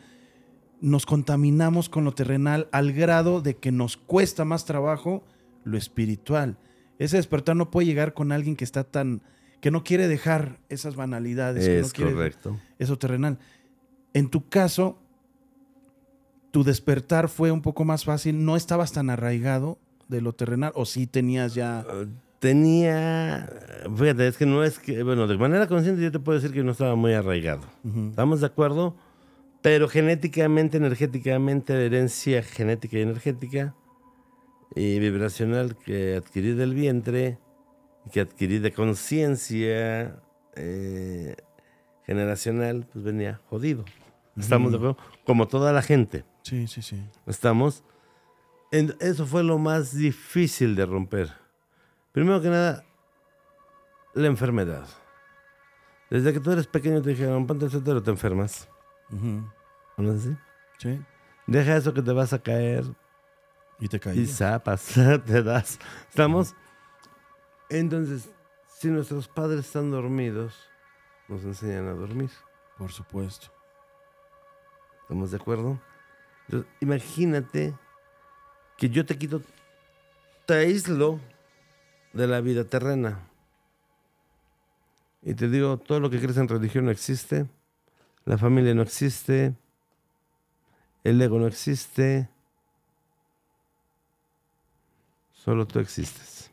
nos contaminamos con lo terrenal al grado de que nos cuesta más trabajo lo espiritual. Ese despertar no puede llegar con alguien que está tan, que no quiere dejar esas banalidades. que no Quiere eso terrenal. En tu caso, tu despertar fue un poco más fácil, no estabas tan arraigado de lo terrenal o sí tenías ya... Ah, tenía, fíjate, es que no es que, bueno, de manera consciente yo te puedo decir que no estaba muy arraigado. ¿Estamos de acuerdo? Pero genéticamente, energéticamente, la herencia genética y energética y vibracional que adquirí del vientre, que adquirí de conciencia eh, generacional, pues venía jodido. Estamos de mm. acuerdo, como toda la gente. Sí, sí, sí. ¿Estamos? eso fue lo más difícil de romper. Primero que nada, la enfermedad. Desde que tú eres pequeño te dijeron, ponte el te enfermas. ¿No es así? Sí. Deja eso que te vas a caer. Y te caes. Y zapas, te das. ¿Estamos? Entonces, si nuestros padres están dormidos, nos enseñan a dormir. Por supuesto. ¿Estamos de acuerdo? Entonces, imagínate que yo te quito, te aíslo de la vida terrena. Y te digo, todo lo que crees en religión no existe, la familia no existe, el ego no existe, solo tú existes.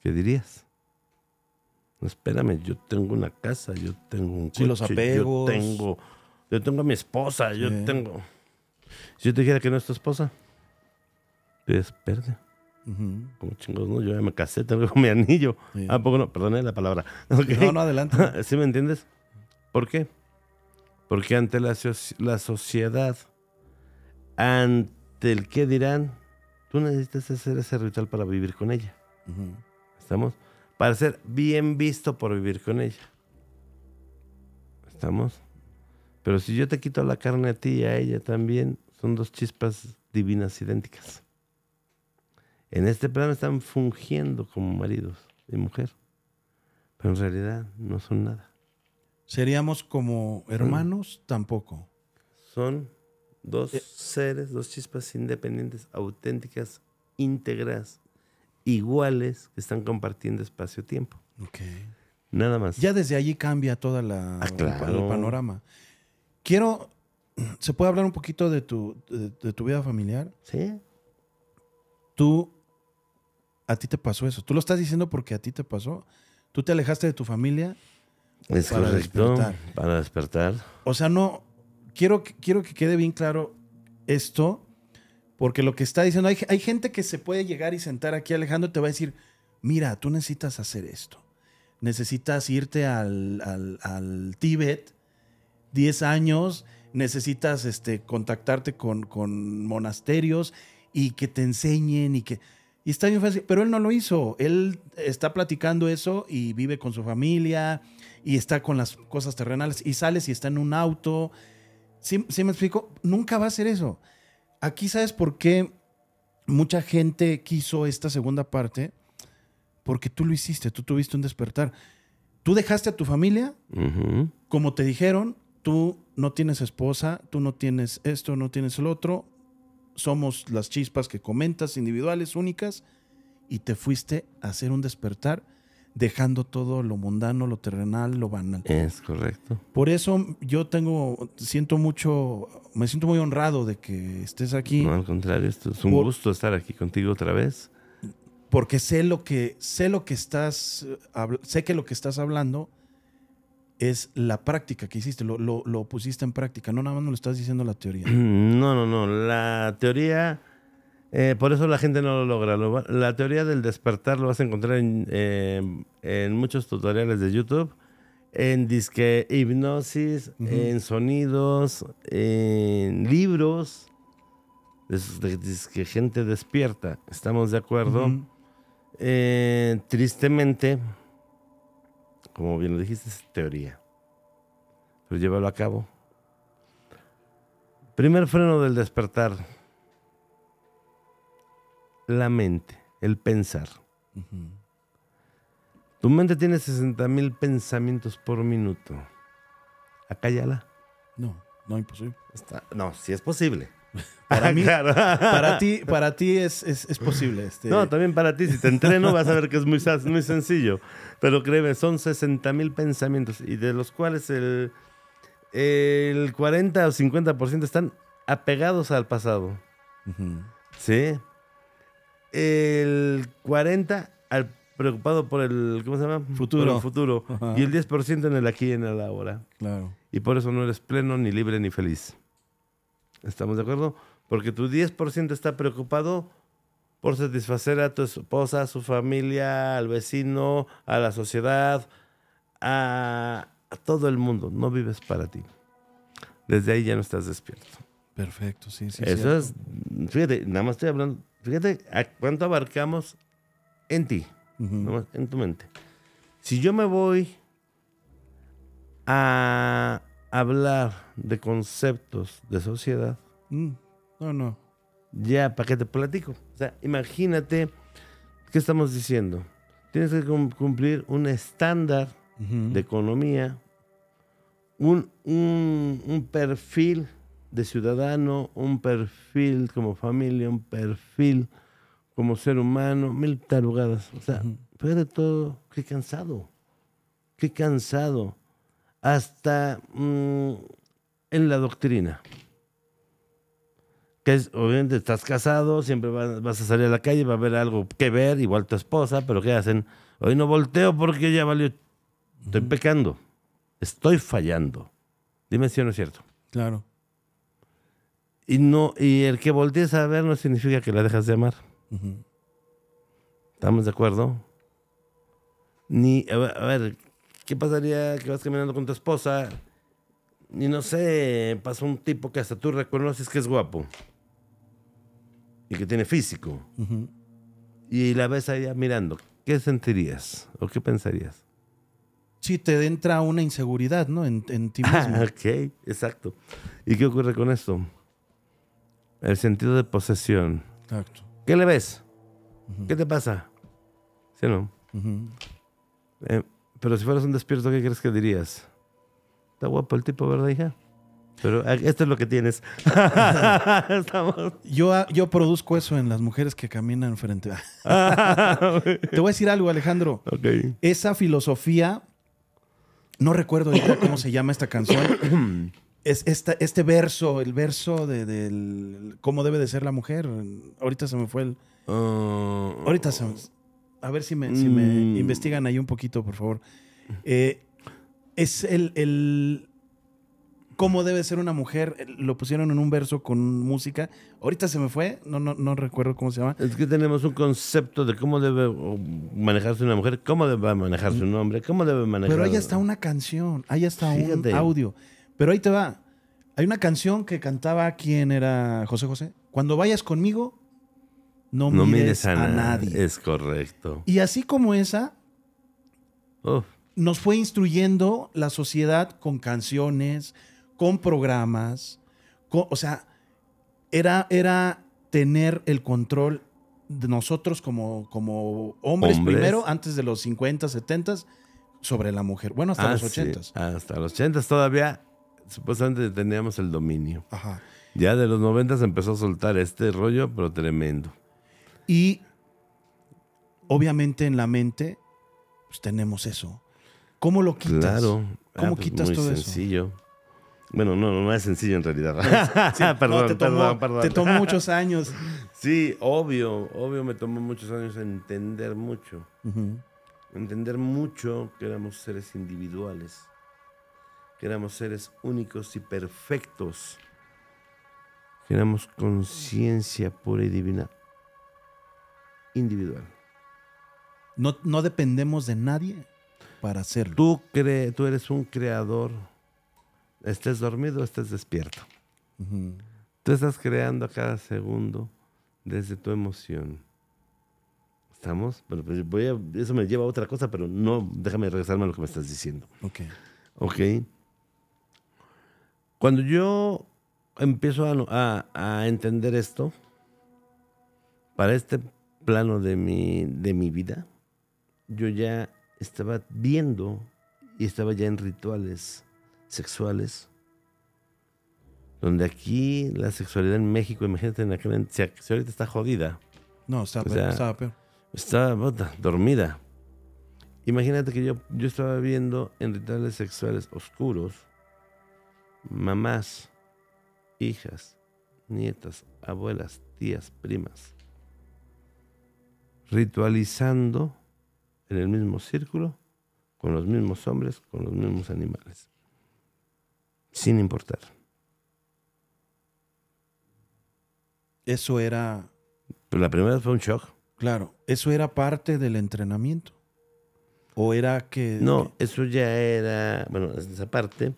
¿Qué dirías? Espérame, yo tengo una casa, yo tengo un coche, los apegos. yo tengo yo tengo a mi esposa, yo tengo. Si yo te dijera que no es tu esposa, te desperde. Como chingos, ¿no? Yo ya me casé, tengo mi anillo. Ah, poco no, perdone la palabra. No, no, adelante. ¿Sí me entiendes? ¿Por qué? Porque ante la, la sociedad, ante el que dirán, tú necesitas hacer ese ritual para vivir con ella. ¿Estamos? Para ser bien visto por vivir con ella. ¿Estamos? Pero si yo te quito la carne a ti y a ella también, son dos chispas divinas idénticas. En este plano están fungiendo como maridos y mujer, pero en realidad no son nada. ¿Seríamos como hermanos? Tampoco. Son dos eh. seres, dos chispas independientes, auténticas, íntegras, iguales, que están compartiendo espacio-tiempo. Okay. Nada más. Ya desde allí cambia toda la, ah, el panorama. Quiero, ¿se puede hablar un poquito de tu, de, tu vida familiar? Sí. Tú, a ti te pasó eso. Tú lo estás diciendo porque a ti te pasó. Tú te alejaste de tu familia. Es para correcto, despertar. para despertar. O sea, no, quiero, quiero que quede bien claro esto, porque lo que está diciendo, hay, gente que se puede llegar y sentar aquí, alejando y te va a decir, mira, tú necesitas hacer esto. Necesitas irte al, al, al Tíbet 10 años, necesitas este, contactarte con, con monasterios y que te enseñen y que... Y está bien fácil, pero él no lo hizo. Él está platicando eso y vive con su familia y está con las cosas terrenales y sales y está en un auto. ¿Sí, me explico? Nunca va a ser eso. Aquí sabes por qué mucha gente quiso esta segunda parte, porque tú lo hiciste, tú tuviste un despertar. Tú dejaste a tu familia, como te dijeron, tú no tienes esposa, tú no tienes esto, no tienes el otro, somos las chispas que comentas individuales, únicas, y te fuiste a hacer un despertar dejando todo lo mundano, lo terrenal, lo banal. Es correcto. Por eso yo tengo, siento mucho, me siento muy honrado de que estés aquí. No, al contrario, esto es un gusto estar aquí contigo otra vez. Porque sé lo que, sé lo que estás, eh, sé que lo que estás hablando es la práctica que hiciste, lo, pusiste en práctica, no nada más no lo estás diciendo la teoría. No, no, no, la teoría, eh, por eso la gente no lo logra, la teoría del despertar lo vas a encontrar en, eh, muchos tutoriales de YouTube, en disque hipnosis, en sonidos, en libros, que gente despierta, estamos de acuerdo. Eh, tristemente como bien lo dijiste, es teoría. Pero llévalo a cabo. Primer freno del despertar. La mente, el pensar. Tu mente tiene 60 mil pensamientos por minuto. Acállala. No, no imposible. no, sí es posible. Para ah, mí, para ti, para ti es, posible. Este. No, también para ti, si te entreno vas a ver que es muy, muy sencillo. Pero créeme, son 60 mil pensamientos y de los cuales el, el 40 o 50% están apegados al pasado. Sí. El 40 al preocupado por el ¿cómo se llama? futuro, futuro y el 10% en el aquí y en el ahora. Claro. Y por eso no eres pleno ni libre ni feliz. ¿Estamos de acuerdo? Porque tu 10% está preocupado por satisfacer a tu esposa, a su familia, al vecino, a la sociedad, a, todo el mundo. No vives para ti. Desde ahí ya no estás despierto. Perfecto, sí, sí. Eso es, fíjate, nada más estoy hablando, fíjate a cuánto abarcamos en ti, en tu mente. Si yo me voy a hablar de conceptos de sociedad. Mm, no, no. Ya, ¿para qué te platico? O sea, imagínate, ¿qué estamos diciendo? Tienes que cumplir un estándar de economía, un, un, perfil de ciudadano, un perfil como familia, un perfil como ser humano, mil tarugadas. O sea, de todo, qué cansado, qué cansado hasta mm, en la doctrina. Que es, obviamente estás casado, siempre vas, a salir a la calle, va a haber algo que ver, igual tu esposa, pero ¿qué hacen? Hoy no volteo porque ya valió. Estoy pecando, estoy fallando. Dime si no es cierto. Claro. Y, no, y el que voltees a ver no significa que la dejas de amar. ¿Estamos de acuerdo? Ni, a ver ¿Qué pasaría que vas caminando con tu esposa y no sé, pasa un tipo que hasta tú reconoces que es guapo y que tiene físico y la ves ahí mirando? ¿Qué sentirías o qué pensarías? Sí, te entra una inseguridad, ¿no? En, ti mismo. Ah, ok, exacto. ¿Y qué ocurre con esto? El sentido de posesión. Exacto. ¿Qué le ves? ¿Qué te pasa? ¿Sí o no? Pero si fueras un despierto, ¿qué crees que dirías? Está guapo el tipo, ¿verdad, hija? Pero ah, esto es lo que tienes. yo, ah, yo produzco eso en las mujeres que caminan frente a... Te voy a decir algo, Alejandro. Okay. Esa filosofía, no recuerdo cómo se llama esta canción. Es esta, este verso, el verso de, del cómo debe de ser la mujer. Ahorita se me fue el... Ah. ahorita se me... A ver si me, mm. investigan ahí un poquito, por favor. Eh, es el, el cómo debe ser una mujer. Eh, lo pusieron en un verso con música. Ahorita se me fue, no, no, recuerdo cómo se llama. Es que tenemos un concepto de cómo debe manejarse una mujer, cómo debe manejarse un hombre, cómo debe manejarse. Pero ahí está una canción, ahí está un audio. Pero ahí te va. Hay una canción que cantaba quien era José José. Cuando vayas conmigo, no, me mires, a, nadie. Es correcto. Y así como esa, nos fue instruyendo la sociedad con canciones, con programas, o sea, era, era tener el control de nosotros como, como hombres, primero, antes de los 50, 70, sobre la mujer. Bueno, hasta ah, los 80. Hasta los 80 todavía, supuestamente teníamos el dominio. Ya de los 90 empezó a soltar este rollo, pero tremendo. Y obviamente en la mente pues, tenemos eso. ¿Cómo lo quitas? Claro. ¿Cómo ah, pues, quitas todo sencillo. eso? Bueno, no, no es sencillo en realidad. perdón, te tomó, Te tomó muchos años. sí, obvio, obvio me tomó muchos años entender mucho. Entender mucho que éramos seres individuales, que éramos seres únicos y perfectos, que éramos conciencia pura y divina individual. No, dependemos de nadie para hacerlo. Tú, tú eres un creador, estés dormido estés despierto. Tú estás creando a cada segundo desde tu emoción. ¿Estamos? Pero pues voy a, eso me lleva a otra cosa, pero no, déjame regresarme a lo que me estás diciendo. Ok. Ok. Cuando yo empiezo a, a entender esto, para este plano de mi, de mi vida, yo ya estaba viendo y estaba ya en rituales sexuales, donde aquí la sexualidad en México, imagínate, en aquel, si ahorita está jodida. No, estaba, peor. Estaba dormida. Imagínate que yo, yo estaba viendo en rituales sexuales oscuros mamás, hijas, nietas, abuelas, tías, primas ritualizando en el mismo círculo, con los mismos hombres, con los mismos animales, sin importar. Eso era... Pero la primera fue un shock. Claro, eso era parte del entrenamiento. ¿O era que.? No, eso ya era. Bueno, esa parte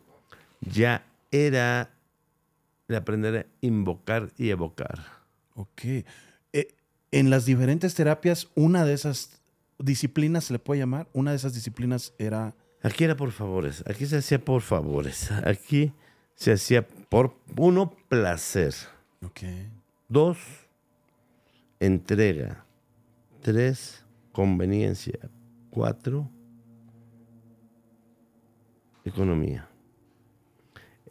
ya era el aprender a invocar y evocar. Ok en las diferentes terapias, una de esas disciplinas, se le puede llamar, una de esas disciplinas era... Aquí era por favores, aquí se hacía por favores, aquí se hacía por, uno, placer. Dos, entrega. Tres, conveniencia. Cuatro, economía.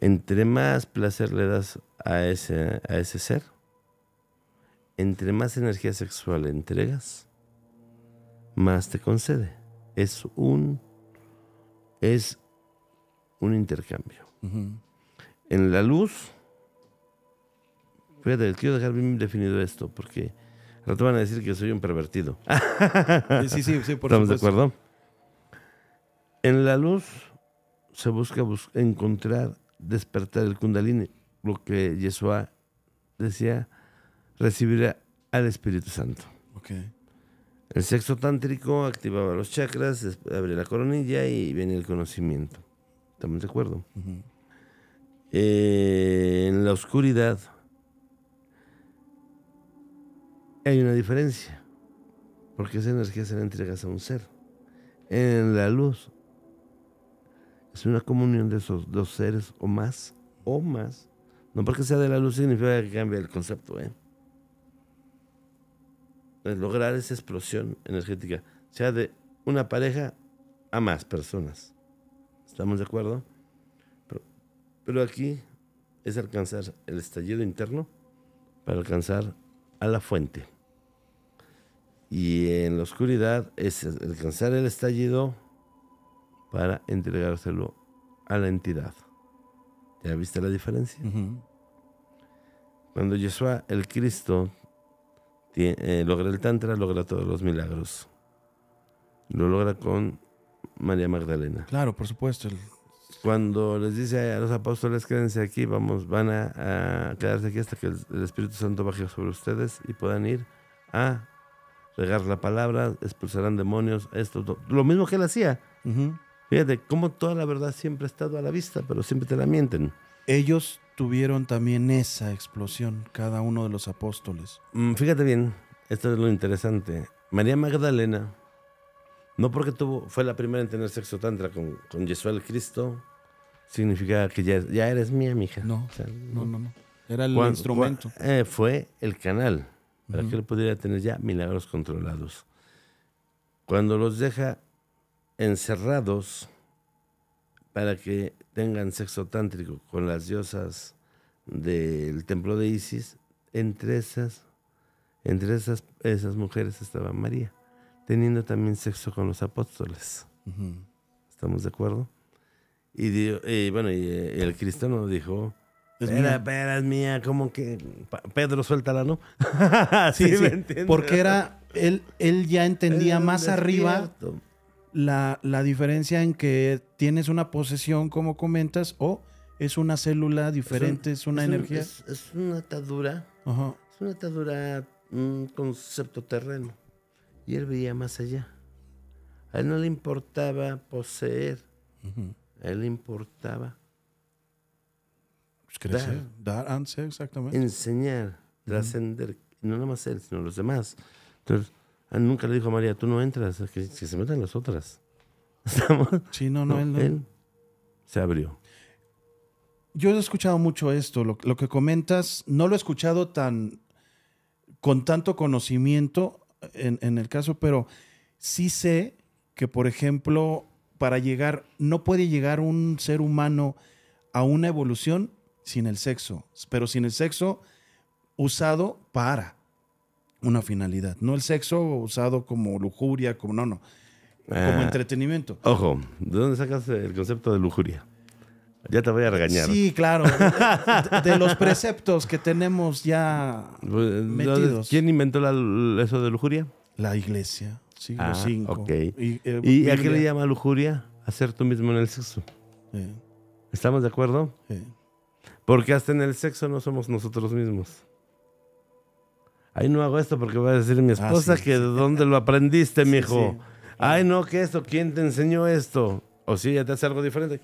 Entre más placer le das a ese, a ese ser, entre más energía sexual entregas, más te concede. Es un, es un intercambio. En la luz, fíjate, quiero dejar bien definido esto porque rato van a decir que soy un pervertido. sí, sí, sí, ¿Estamos de acuerdo? En la luz se busca encontrar, despertar el kundalini, lo que Yeshua decía, recibir al Espíritu Santo. El sexo tántrico activaba los chakras, abría la coronilla y venía el conocimiento. Estamos de acuerdo. Eh, en la oscuridad hay una diferencia, porque esa energía se la entregas a un ser. En la luz es una comunión de esos dos seres o más, o más. No porque sea de la luz significa que cambie el concepto, ¿eh? lograr esa explosión energética sea de una pareja a más personas. ¿Estamos de acuerdo? Pero, aquí es alcanzar el estallido interno para alcanzar a la fuente. Y en la oscuridad es alcanzar el estallido para entregárselo a la entidad. ¿Ya viste la diferencia? Cuando Yeshua, el Cristo, eh, logra el Tantra, logra todos los milagros. Lo logra con María Magdalena. Claro, por supuesto. Cuando les dice a los apóstoles, quédense aquí, vamos, van a, quedarse aquí hasta que el, Espíritu Santo baje sobre ustedes y puedan ir a regar la palabra, expulsarán demonios, esto, lo mismo que él hacía. Fíjate, cómo toda la verdad siempre ha estado a la vista, pero siempre te la mienten. Ellos tuvieron también esa explosión, cada uno de los apóstoles. Mm, fíjate bien, esto es lo interesante. María Magdalena, no porque tuvo, fue la primera en tener sexo tantra con, con el Cristo, significa que ya, ya eres mía, mija. No, no, no, no. Era el instrumento. Eh, fue el canal para que él pudiera tener ya milagros controlados. Cuando los deja encerrados, para que tengan sexo tántrico con las diosas del templo de Isis, entre esas, entre esas, esas mujeres estaba María, teniendo también sexo con los apóstoles. ¿Estamos de acuerdo? Y, bueno, y, eh, el cristiano dijo, es era, mía. es mía, como que Pedro suéltala, ¿no? sí, sí, porque era él él ya entendía más arriba la, diferencia en que tienes una posesión, como comentas, o es una célula diferente, es, una energía. es, una atadura. Es una atadura, un mm, concepto terreno. Y él veía más allá. A él no le importaba poseer. A él le importaba pues crecer, dar, dar, exactamente. Enseñar, trascender, no nada más él, sino los demás. Entonces, Ah, nunca le dijo a María, tú no entras, que, se metan las otras. Sí, no, no, él, no, él, se abrió. Yo he escuchado mucho esto, lo, que comentas, no lo he escuchado tan con tanto conocimiento en el caso, pero sí sé que, por ejemplo, para llegar, no puede llegar un ser humano a una evolución sin el sexo, pero sin el sexo usado para una finalidad. No el sexo usado como lujuria, como no, no. Como ah. entretenimiento. Ojo, ¿de dónde sacas el concepto de lujuria? Ya te voy a regañar. Sí, claro. De, los preceptos que tenemos ya pues, metidos. ¿Quién inventó eso de lujuria? La iglesia, siglo ah, eh, ¿Y, a qué le llama lujuria? Hacer tú mismo en el sexo. ¿Estamos de acuerdo? Porque hasta en el sexo no somos nosotros mismos ay, no hago esto porque voy a decir mi ah, esposa que de dónde lo aprendiste, mijo. Ay, no, que esto, ¿quién te enseñó esto? O si ya te hace algo diferente.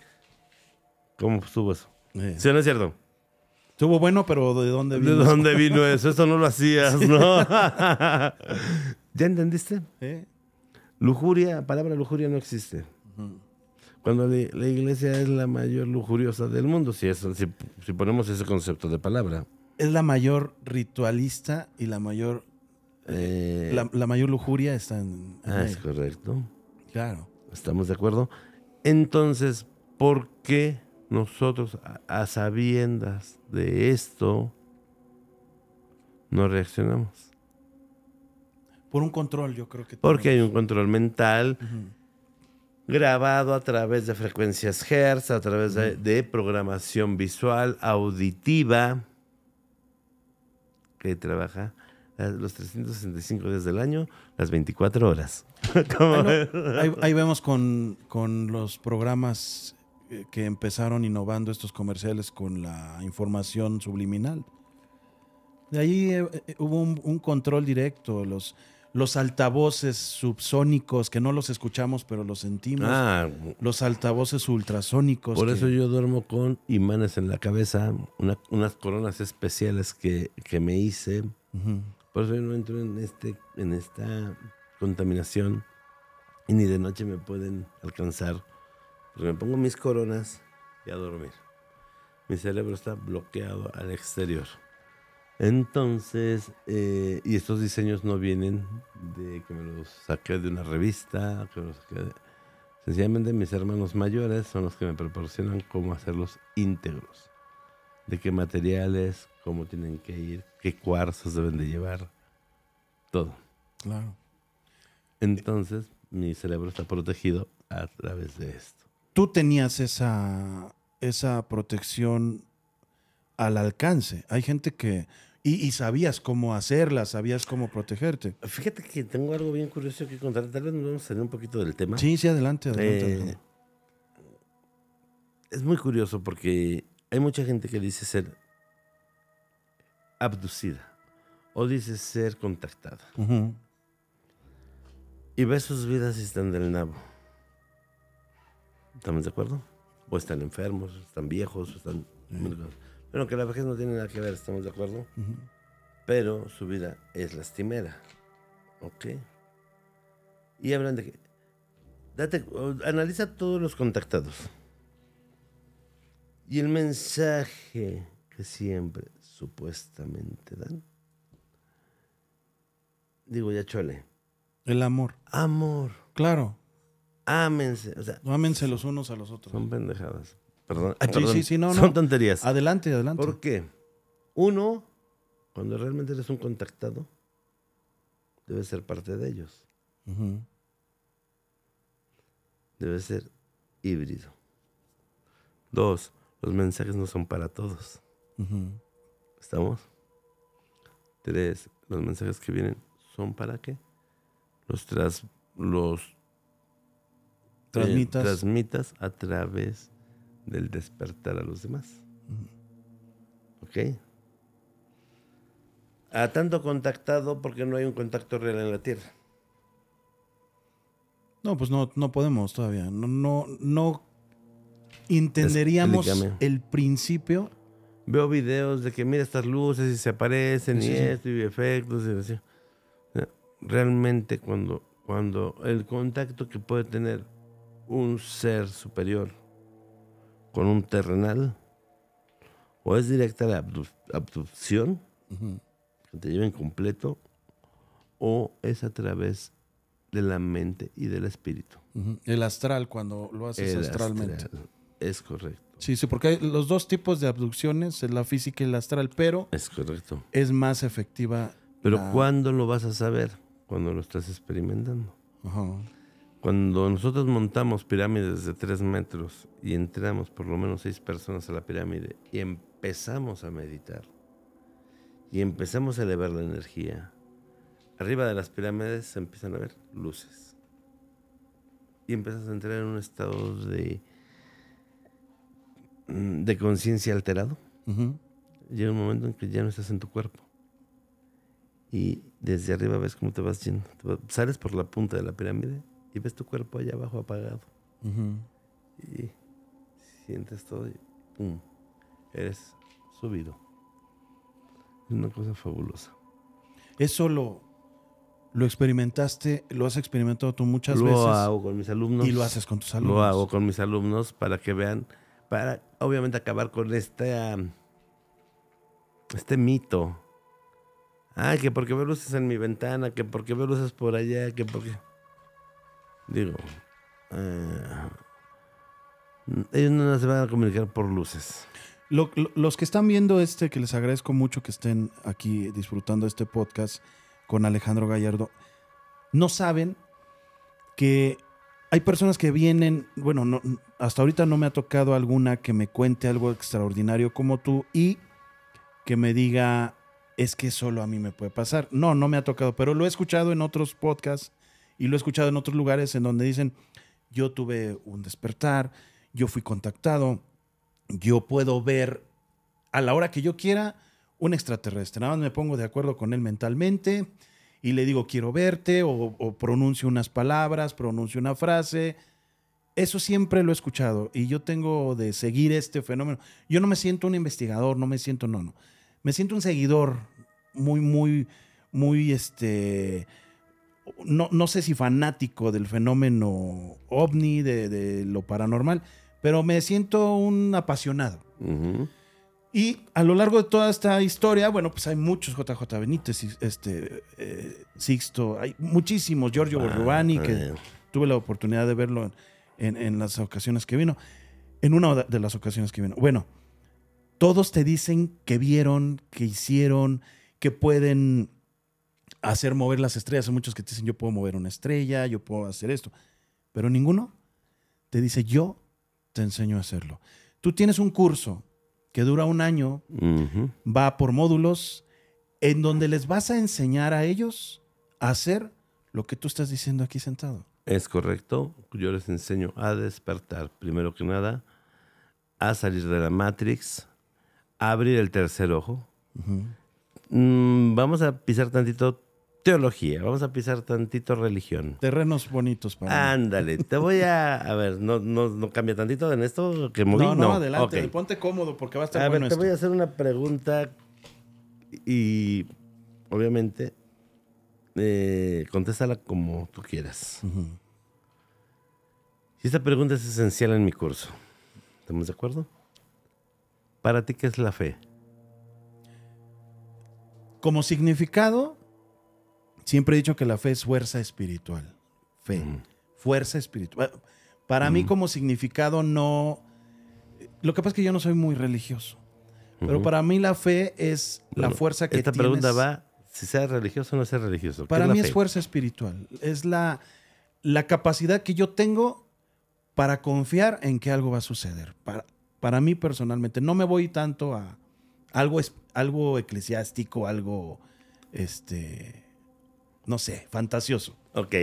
¿Cómo estuvo eso? Sí, no es cierto. Estuvo bueno, pero ¿de dónde vino? ¿De dónde vino eso? Esto no lo hacías, ¿no? ¿Ya entendiste? Lujuria, palabra lujuria no existe. Cuando la, iglesia es la mayor lujuriosa del mundo, si ponemos ese concepto de palabra es la mayor ritualista y la mayor eh, la, mayor lujuria está en, ah, es correcto. Claro. ¿Estamos de acuerdo? Entonces, ¿por qué nosotros a, sabiendas de esto no reaccionamos? Por un control, yo creo que. Porque hay un control mental grabado a través de frecuencias hertz, a través de programación visual, auditiva que trabaja los 365 días del año, las 24 horas. ahí, vemos con, con, los programas eh, que empezaron innovando estos comerciales con la información subliminal. De ahí eh, eh, hubo un, un, control directo. Los, los altavoces subsónicos que no los escuchamos pero los sentimos. Ah, los altavoces ultrasónicos. Por eso yo duermo con imanes en la cabeza, unas coronas especiales que, que me hice. Por eso yo no entro en, este, en esta contaminación y ni de noche me pueden alcanzar. Porque me pongo mis coronas y a dormir. Mi cerebro está bloqueado al exterior. Entonces, eh, y estos diseños no vienen de que me los saqué de una revista, que los saqué sencillamente mis hermanos mayores son los que me proporcionan cómo hacerlos íntegros, de qué materiales, cómo tienen que ir, qué cuarzos deben de llevar, todo. Claro. Entonces, mi cerebro está protegido a través de esto. Tú tenías esa, esa protección al alcance. Hay gente que y, sabías cómo hacerla, sabías cómo protegerte. Fíjate que tengo algo bien curioso que contar. Tal vez nos vamos a salir un poquito del tema. Sí, sí, adelante. adelante, eh, Es muy curioso porque hay mucha gente que dice ser abducida o dice ser contactada. Y ves sus vidas y están del nabo. ¿Estamos de acuerdo? O están enfermos, están viejos, están... Mm. Bueno, que la vejez no tiene nada que ver, estamos de acuerdo. Pero su vida es lastimera. ¿Ok? Y hablan de que. Date, analiza todos los contactados. Y el mensaje que siempre supuestamente dan. Digo, ya chole. El amor. Amor. Claro. Ámense. O Ámense los unos a los otros. Son pendejadas. Perdón. Sí, sí, no, Son tonterías. Adelante, adelante. ¿Por qué? Uno, cuando realmente eres un contactado, debes ser parte de ellos. Debe ser híbrido. Dos, los mensajes no son para todos. ¿Estamos? Tres, los mensajes que vienen son para qué? Los, los eh, transmitas. transmitas a través del despertar a los demás. ¿Ok? A tanto contactado porque no hay un contacto real en la Tierra. No, pues no, no podemos todavía. No, no, no entenderíamos el principio. Veo videos de que mira estas luces y se aparecen y esto y efectos y así. Realmente cuando, cuando el contacto que puede tener un ser superior con un terrenal, o es directa la abducción, que te lleven completo, o es a través de la mente y del espíritu. El astral, cuando lo haces astralmente. Es correcto. Sí, sí, porque hay los dos tipos de abducciones, la física y la astral, pero es correcto. Es más efectiva. Pero cuando ¿cuándo lo vas a saber? Cuando lo estás experimentando. Ajá. Cuando nosotros montamos pirámides de 3 metros y entramos por lo menos 6 personas a la pirámide y empezamos a meditar y empezamos a elevar la energía, arriba de las pirámides se empiezan a ver luces. Y empiezas a entrar en un estado de, mm, de conciencia alterado. Llega un momento en que ya no estás en tu cuerpo. Y desde arriba ves cómo te vas yendo. Sales por la punta de la pirámide y ves tu cuerpo allá abajo apagado. Y sientes todo y ¡pum! Eres subido. Es una cosa fabulosa. Eso lo, lo experimentaste, lo has experimentado tú muchas veces. Lo hago con mis alumnos. Y lo haces con tus alumnos. Lo hago con mis alumnos para que vean, para obviamente acabar con este, este mito. Ay, que porque veo luces en mi ventana, que porque veo luces por allá, que porque... Digo, eh, ellos no se van a comunicar por luces. los que están viendo este, que les agradezco mucho que estén aquí disfrutando este podcast con Alejandro Gallardo, no saben que hay personas que vienen, bueno, hasta ahorita no me ha tocado alguna que me cuente algo extraordinario como tú y que me diga, es que solo a mí me puede pasar. No, no me ha tocado, pero lo he escuchado en otros podcasts y lo he escuchado en otros lugares en donde dicen, yo tuve un despertar, yo fui contactado, yo puedo ver a la hora que yo quiera un extraterrestre. Nada más me pongo de acuerdo con él mentalmente y le digo, quiero verte, o, pronuncio unas palabras, pronuncio una frase. Eso siempre lo he escuchado y yo tengo de seguir este fenómeno. Yo no me siento un investigador, no me siento, no, no. Me siento un seguidor muy, muy, muy, este, no, sé si fanático del fenómeno ovni, de, lo paranormal, pero me siento un apasionado. Y a lo largo de toda esta historia, bueno, pues hay muchos JJ Benítez, este, eh, Sixto, hay muchísimos, Giorgio Borrubani, ah, que tuve la oportunidad de verlo en, las ocasiones que vino, en una de las ocasiones que vino. Bueno, todos te dicen que vieron, que hicieron, que pueden hacer mover las estrellas. Hay muchos que te dicen, yo puedo mover una estrella, yo puedo hacer esto. Pero ninguno te dice, yo te enseño a hacerlo. Tú tienes un curso que dura un año, va por módulos, en donde les vas a enseñar a ellos a hacer lo que tú estás diciendo aquí sentado. Es correcto. Yo les enseño a despertar, primero que nada, a salir de la Matrix, a abrir el tercer ojo. Mm, vamos a pisar tantito teología, vamos a pisar tantito religión. Terrenos bonitos para Ándale, te voy a. A ver, no, no, cambia tantito en esto que No, no, adelante, ponte cómodo porque va a estar a bueno. ver, te voy a hacer una pregunta y obviamente eh, contéstala como tú quieras. esta pregunta es esencial en mi curso. ¿Estamos de acuerdo? Para ti, ¿qué es la fe? Como significado, Siempre he dicho que la fe es fuerza espiritual. Fe, fuerza espiritual. Para mí como significado no... Lo que pasa es que yo no soy muy religioso. Pero para mí la fe es la fuerza que esta pregunta va si sea religioso o no sea religioso. Para mí es fuerza espiritual. Es la, la capacidad que yo tengo para confiar en que algo va a suceder. Para, para mí personalmente. No me voy tanto a algo, algo eclesiástico, algo este, no sé, fantasioso. Ok.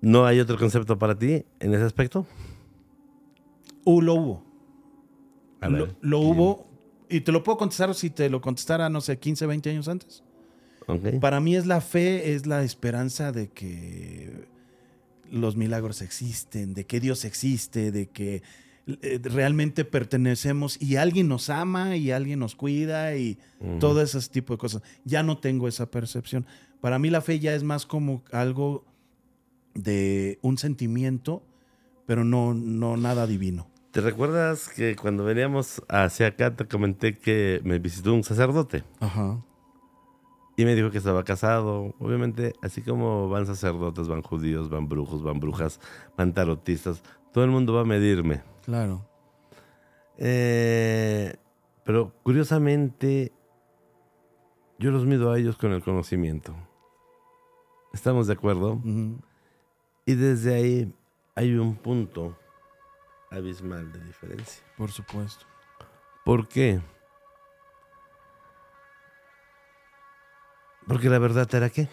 ¿No hay otro concepto para ti en ese aspecto? Uh, lo hubo. lo, hubo. Y te lo puedo contestar si te lo contestara, no sé, 15, 20 años antes. Okay. Para mí es la fe, es la esperanza de que los milagros existen, de que Dios existe, de que eh, realmente pertenecemos y alguien nos ama y alguien nos cuida y todo ese tipo de cosas. Ya no tengo esa percepción. Para mí la fe ya es más como algo de un sentimiento, pero no, no nada divino. ¿Te recuerdas que cuando veníamos hacia acá te comenté que me visitó un sacerdote? Ajá. Y me dijo que estaba casado. Obviamente, así como van sacerdotes, van judíos, van brujos, van brujas, van tarotistas, todo el mundo va a medirme. Claro. Eh, pero curiosamente, yo los mido a ellos con el conocimiento. ¿Estamos de acuerdo? Y desde ahí hay un punto abismal de diferencia. Por supuesto. ¿Por qué? Porque la verdad era que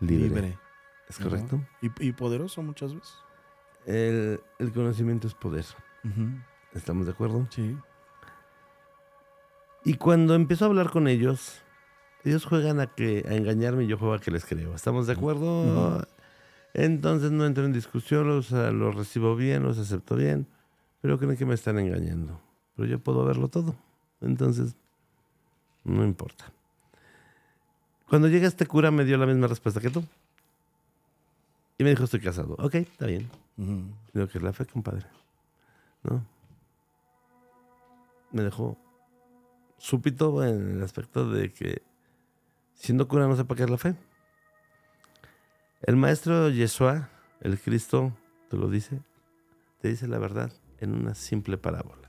Libre. ¿Es correcto? y, y, poderoso muchas veces el, conocimiento es poder. ¿Estamos de acuerdo? Sí. Y cuando empiezo a hablar con ellos, ellos juegan a, que, a engañarme y yo juego a que les creo. ¿Estamos de acuerdo? Entonces no entro en discusión, los, los recibo bien, los acepto bien, pero creen que me están engañando. Pero yo puedo verlo todo. Entonces, no importa. Cuando llega este cura me dio la misma respuesta que tú. Y me dijo, estoy casado. Ok, está bien. Uh -huh. que la fe, compadre. ¿No? Me dejó súpito en el aspecto de que siendo cura no sé para qué es la fe. El maestro Yeshua, el Cristo, te lo dice, te dice la verdad en una simple parábola.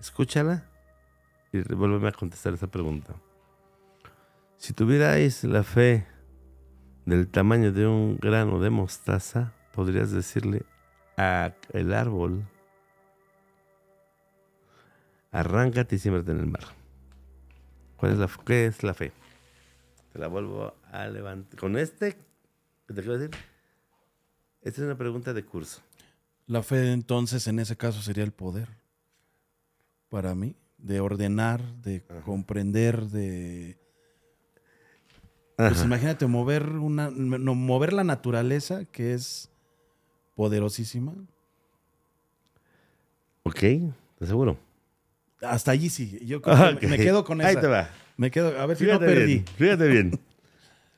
Escúchala y vuélveme a contestar esa pregunta. Si tuvierais la fe del tamaño de un grano de mostaza, podrías decirle a ah, el árbol, arráncate y siémbrate en el mar. ¿Cuál es la, ¿Qué es la fe? Te la vuelvo a levantar. Con este, ¿te quiero decir? Esta es una pregunta de curso. La fe entonces en ese caso sería el poder, para mí, de ordenar, de comprender, de pues imagínate mover una, mover la naturaleza que es poderosísima. Ok, te seguro. Hasta allí sí. Yo ah, me, quedo con esa. Ahí te va. Me quedo, a ver si no perdí. Bien, fíjate bien.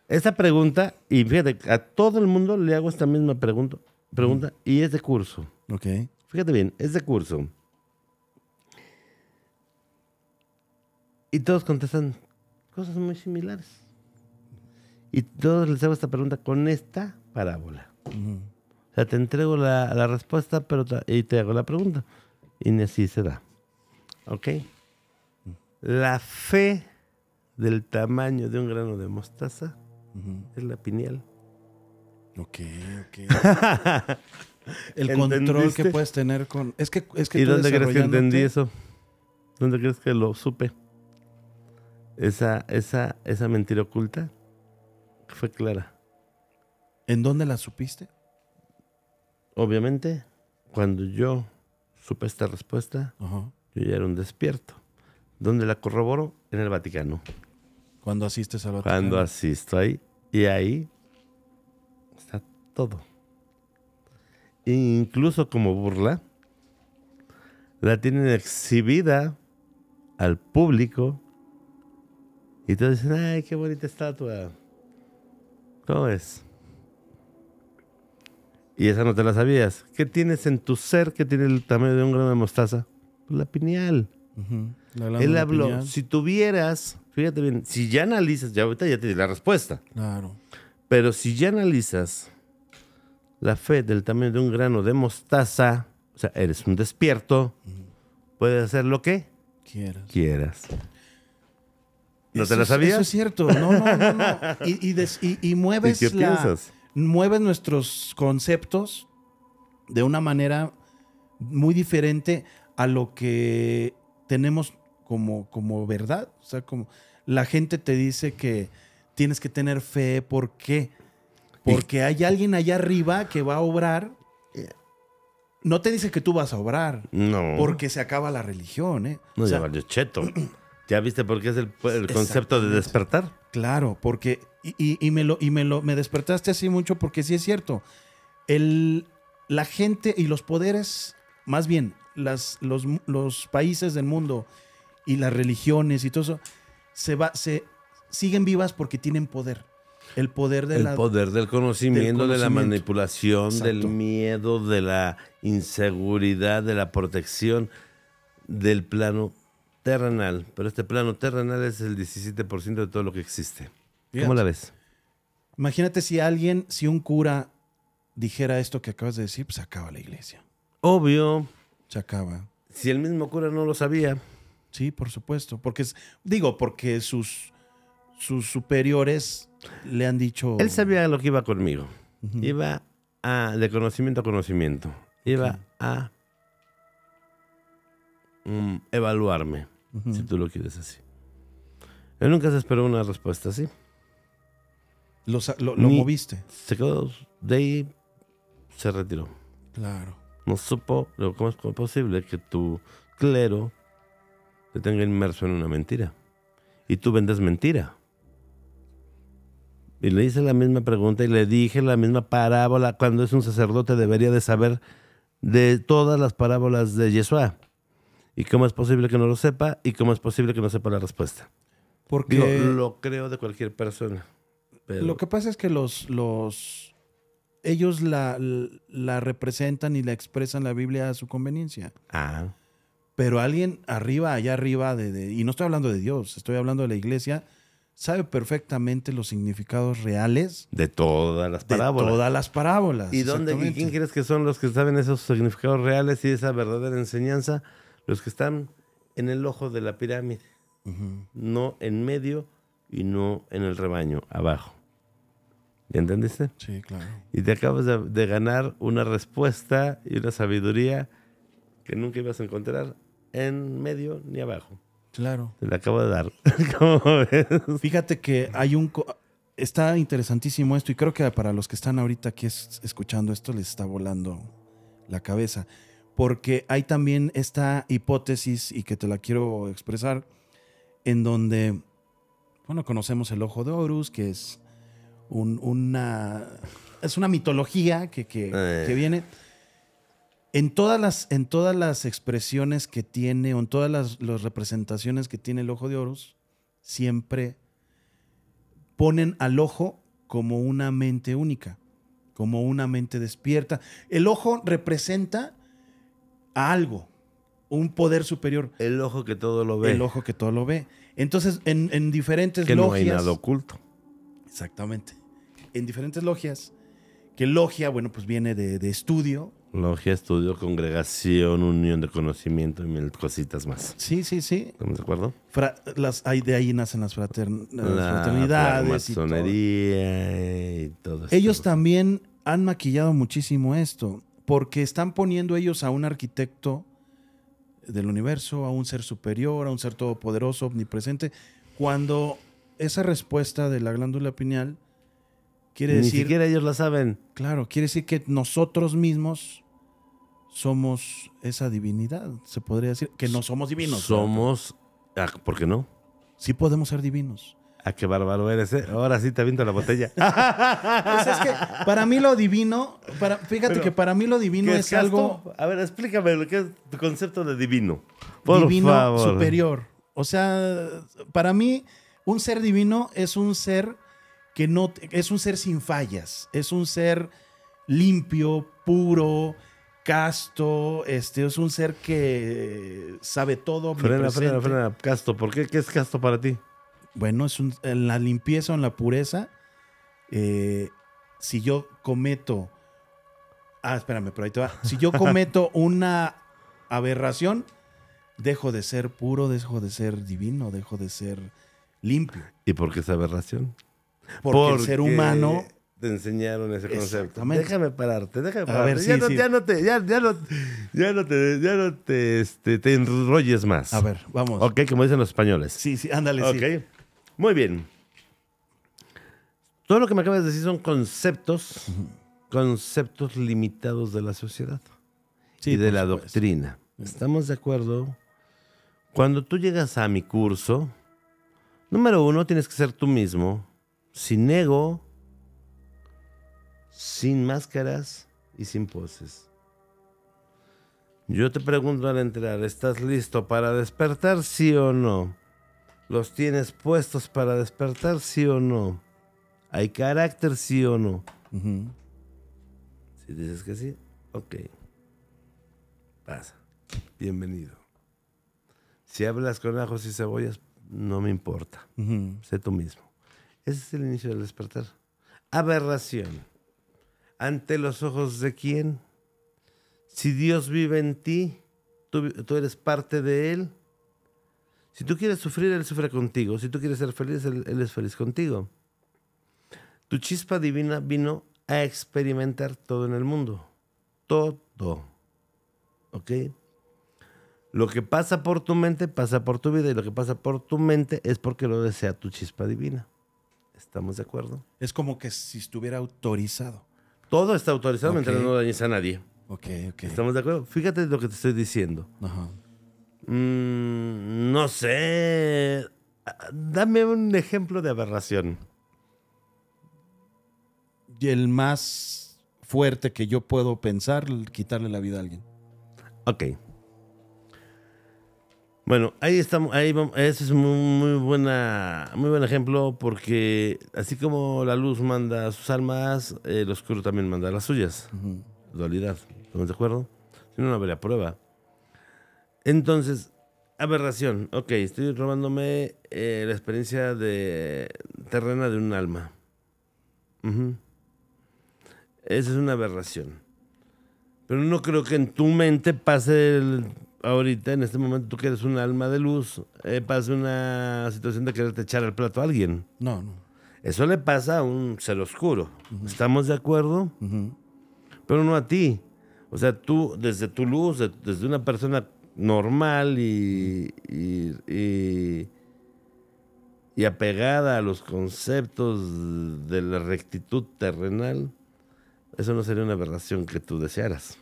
Esta pregunta, y fíjate, a todo el mundo le hago esta misma pregunta, pregunta mm. y es de curso. Ok. Fíjate bien, es de curso. Y todos contestan cosas muy similares. Y todos les hago esta pregunta con esta parábola. O sea, te entrego la, respuesta pero y te hago la pregunta. Y así se da. ¿Ok? La fe del tamaño de un grano de mostaza es la pineal. Ok, ok. El control que puedes tener con... Es que, es que ¿Y dónde crees que entendí eso? ¿Dónde crees que lo supe? Esa, esa, esa mentira oculta fue clara. ¿En dónde la supiste? Obviamente, cuando yo supe esta respuesta, yo ya era un despierto. ¿Dónde la corroboró? En el Vaticano. Cuando asistes al Vaticano. Cuando asisto ahí. Y ahí está todo. incluso como burla, la tienen exhibida al público. Y todos dicen, ay, qué bonita estatua. Todo es? Y esa no te la sabías. ¿Qué tienes en tu ser que tiene el tamaño de un grano de mostaza? Pues la pineal. El Él habló, si tuvieras, fíjate bien, si ya analizas, ya ahorita ya te di la respuesta. Claro. Pero si ya analizas la fe del tamaño de un grano de mostaza, o sea, eres un despierto, puedes hacer lo que quieras. quieras. ¿No te la sabías? Eso es cierto. No, no, no. Y, y, mueves Mueves nuestros conceptos de una manera muy diferente a lo que tenemos como, como verdad. O sea, como la gente te dice que tienes que tener fe. ¿Por qué? Porque hay alguien allá arriba que va a obrar. No te dice que tú vas a obrar. No. Porque se acaba la religión, ¿eh? No, se sea, cheto. ¿Ya viste por qué es el, concepto de despertar? Claro, porque. Y, me lo, y me lo me despertaste así mucho porque sí es cierto. El, la gente y los poderes, más bien, las, los, países del mundo y las religiones y todo eso, se, va, se siguen vivas porque tienen poder. El poder, del el poder del conocimiento, de la manipulación, del miedo, de la inseguridad, de la protección, del plano terrenal, pero este plano terrenal es el 17% de todo lo que existe. ¿Cómo la ves? Imagínate si alguien, si un cura dijera esto que acabas de decir, pues se acaba la iglesia. Obvio. Se acaba. Si el mismo cura no lo sabía. Sí, por supuesto. Porque es, digo, porque sus, sus superiores le han dicho. Él sabía lo que iba conmigo. Iba a, de conocimiento a conocimiento. Iba a mm, evaluarme si tú lo quieres así. Él nunca se esperó una respuesta así. ¿Lo, moviste? Se quedó de ahí, se retiró. Claro. No supo, lo, ¿cómo es posible que tu clero te tenga inmerso en una mentira? Y tú vendes mentira. Y le hice la misma pregunta y le dije la misma parábola. Cuando es un sacerdote debería de saber de todas las parábolas de Yeshua. ¿Y cómo es posible que no lo sepa? ¿Y cómo es posible que no sepa la respuesta? Porque lo creo de cualquier persona. Lo que pasa es que los, los ellos la, la representan y la expresan la Biblia a su conveniencia. Ah. Pero alguien arriba, allá arriba, de, y no estoy hablando de Dios, estoy hablando de la iglesia, sabe perfectamente los significados reales de todas las parábolas. De todas las parábolas. ¿Y dónde, quién crees que son los que saben esos significados reales y esa verdadera enseñanza? los que están en el ojo de la pirámide, no en medio y no en el rebaño, abajo. ¿Ya entendiste? Sí, claro. Y te acabas de, ganar una respuesta y una sabiduría que nunca ibas a encontrar en medio ni abajo. Claro. Te la acabo de dar. Fíjate que hay un... Está interesantísimo esto y creo que para los que están ahorita aquí es escuchando esto les está volando la cabeza porque hay también esta hipótesis, y que te la quiero expresar, en donde, bueno, conocemos el ojo de Horus, que es una, es una mitología eh. que, viene. En todas, las, en todas las expresiones que tiene, o en todas las, las representaciones que tiene el ojo de Horus, siempre ponen al ojo como una mente única, como una mente despierta. El ojo representa algo, un poder superior. El ojo que todo lo ve. El ojo que todo lo ve. Entonces, en, diferentes logias. Que no hay nada oculto. Exactamente. En diferentes logias, que logia, bueno, pues viene de, estudio. Logia, estudio, congregación, unión de conocimiento y mil cositas más. Sí, sí, sí. ¿Estamos de acuerdo? las, de ahí nacen las, fraternidades. La masonería y todo, eso. Ellos también han maquillado muchísimo esto porque están poniendo ellos a un arquitecto del universo, a un ser superior, a un ser todopoderoso, omnipresente, cuando esa respuesta de la glándula pineal quiere decir... Ni siquiera ellos la saben. Claro, quiere decir que nosotros mismos somos esa divinidad, se podría decir, que no somos divinos. Somos, ah, ¿por qué no? Sí podemos ser divinos. Ah, qué bárbaro eres, ¿eh? Ahora sí te aviento la botella. para mí lo divino, fíjate que para mí lo divino es, algo. A ver, explícame lo que es tu concepto de divino. divino superior. O sea, para mí, un ser divino es un ser que no. Es un ser sin fallas. Es un ser limpio, puro, casto, este, es un ser que sabe todo. Frena, frena, frena, casto. ¿Por qué? ¿Qué es casto para ti? Bueno, es en la limpieza o en la pureza, eh, si yo cometo. Ah, espérame, pero ahí te va. Si yo cometo una aberración, dejo de ser puro, dejo de ser divino, dejo de ser limpio. ¿Y por qué esa aberración? Porque, el ser humano. Te enseñaron ese concepto. Déjame pararte, déjame pararte. ya, no, te, este, enrolles más. A ver, vamos. Ok, como dicen los españoles. Sí, sí, ándale. Ok. Muy bien. Todo lo que me acabas de decir son conceptos, conceptos limitados de la sociedad y de la doctrina. Estamos de acuerdo. Cuando tú llegas a mi curso, número uno, tienes que ser tú mismo, sin ego, sin máscaras y sin poses. Yo te pregunto al entrar, ¿estás listo para despertar, sí o no? ¿Los tienes puestos para despertar, sí o no? ¿Hay carácter, sí o no? Si dices que sí, ok. Pasa. Bienvenido. Si hablas con ajos y cebollas, no me importa. Sé tú mismo. Ese es el inicio del despertar. Aberración. ¿Ante los ojos de quién? Si Dios vive en ti, tú eres parte de Él si tú quieres sufrir, Él sufre contigo. Si tú quieres ser feliz, Él, es feliz contigo. Tu chispa divina vino a experimentar todo en el mundo. Todo. ¿Ok? Lo que pasa por tu mente pasa por tu vida y lo que pasa por tu mente es porque lo desea tu chispa divina. ¿Estamos de acuerdo? Es como que si estuviera autorizado. Todo está autorizado mientras no dañes a nadie. Ok, ok. ¿Estamos de acuerdo? Fíjate lo que te estoy diciendo. Ajá. Mm, no sé. Dame un ejemplo de aberración. Y el más fuerte que yo puedo pensar, quitarle la vida a alguien. Ok. Bueno, ahí estamos, ahí vamos, ese es un muy, buena, muy buen ejemplo porque así como la luz manda sus almas, el oscuro también manda las suyas. Dualidad, ¿estamos de acuerdo? Si no, no habría prueba. Entonces, aberración. Ok, estoy robándome eh, la experiencia de terrena de un alma. Esa es una aberración. Pero no creo que en tu mente pase ahorita, en este momento, tú que eres un alma de luz, eh, pase una situación de quererte echar al plato a alguien. No, no. Eso le pasa a un ser oscuro. ¿Estamos de acuerdo? Pero no a ti. O sea, tú, desde tu luz, desde una persona normal y, y, apegada a los conceptos de la rectitud terrenal, eso no sería una aberración que tú desearas.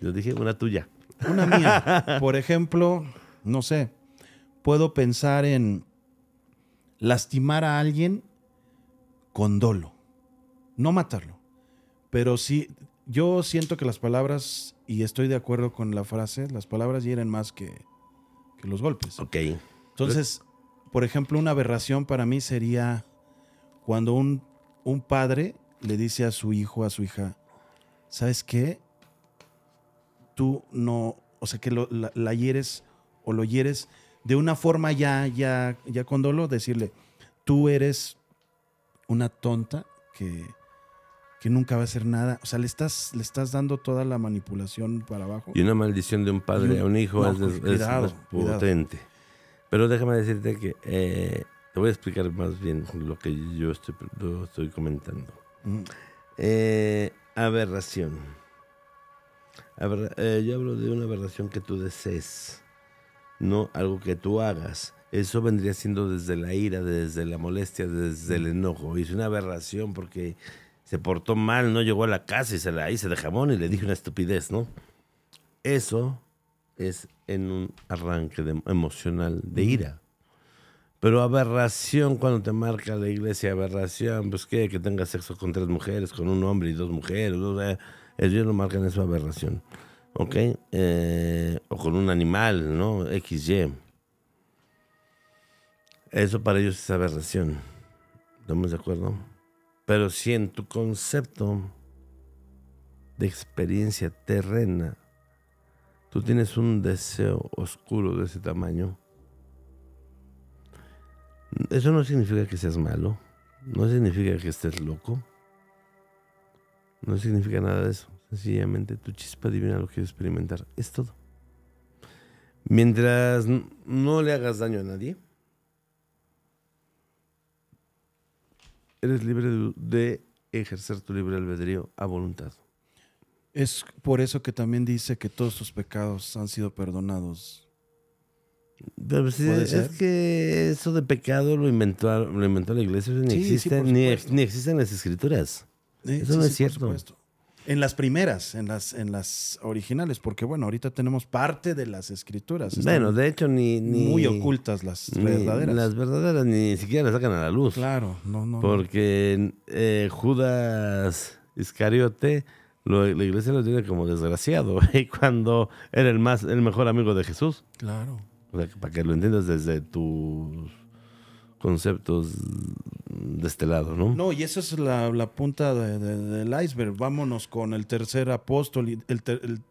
Yo dije una tuya. Una mía. Por ejemplo, no sé, puedo pensar en lastimar a alguien con dolo, no matarlo, pero sí yo siento que las palabras, y estoy de acuerdo con la frase, las palabras hieren más que, los golpes. Ok. Entonces, por ejemplo, una aberración para mí sería cuando un, un padre le dice a su hijo, a su hija, ¿sabes qué? Tú no, o sea, que la, hieres o lo hieres de una forma ya, ya, ya con dolor, decirle, tú eres una tonta que que nunca va a hacer nada. O sea, le estás, le estás dando toda la manipulación para abajo. Y una maldición de un padre a un hijo es, pues, potente. Pero déjame decirte que eh, te voy a explicar más bien lo que yo estoy, comentando. Eh, aberración. Eh, yo hablo de una aberración que tú desees, no algo que tú hagas. Eso vendría siendo desde la ira, desde la molestia, desde el enojo. Y es una aberración porque se portó mal, no llegó a la casa y se la hice de jamón y le dije una estupidez, ¿no? Eso es en un arranque emocional de ira. Pero aberración cuando te marca la iglesia, aberración, pues qué, que tenga sexo con tres mujeres, con un hombre y dos mujeres, o sea, ellos lo marcan eso, aberración, ¿ok? Eh, o con un animal, ¿no? XY. Eso para ellos es aberración. ¿Estamos de acuerdo? Pero si en tu concepto de experiencia terrena tú tienes un deseo oscuro de ese tamaño, eso no significa que seas malo, no significa que estés loco, no significa nada de eso. Sencillamente tu chispa divina lo quiere experimentar, es todo. Mientras no le hagas daño a nadie, eres libre de ejercer tu libre albedrío a voluntad. Es por eso que también dice que todos tus pecados han sido perdonados. Pero es que eso de pecado lo inventó, lo inventó la iglesia, ni, existe, ni, existen las escrituras. eso no es cierto en las primeras, en las, en las originales, porque bueno, ahorita tenemos parte de las escrituras. Bueno, de hecho, ni. muy ocultas las verdaderas. Las verdaderas ni siquiera las sacan a la luz. Claro, no, no. Porque eh, Judas Iscariote, la iglesia lo tiene como desgraciado, y cuando era el, más, el mejor amigo de Jesús. Claro. para que lo entiendas desde tus conceptos de este lado, ¿no? No, y esa es la, punta del iceberg. Vámonos con el tercer apóstol, y el,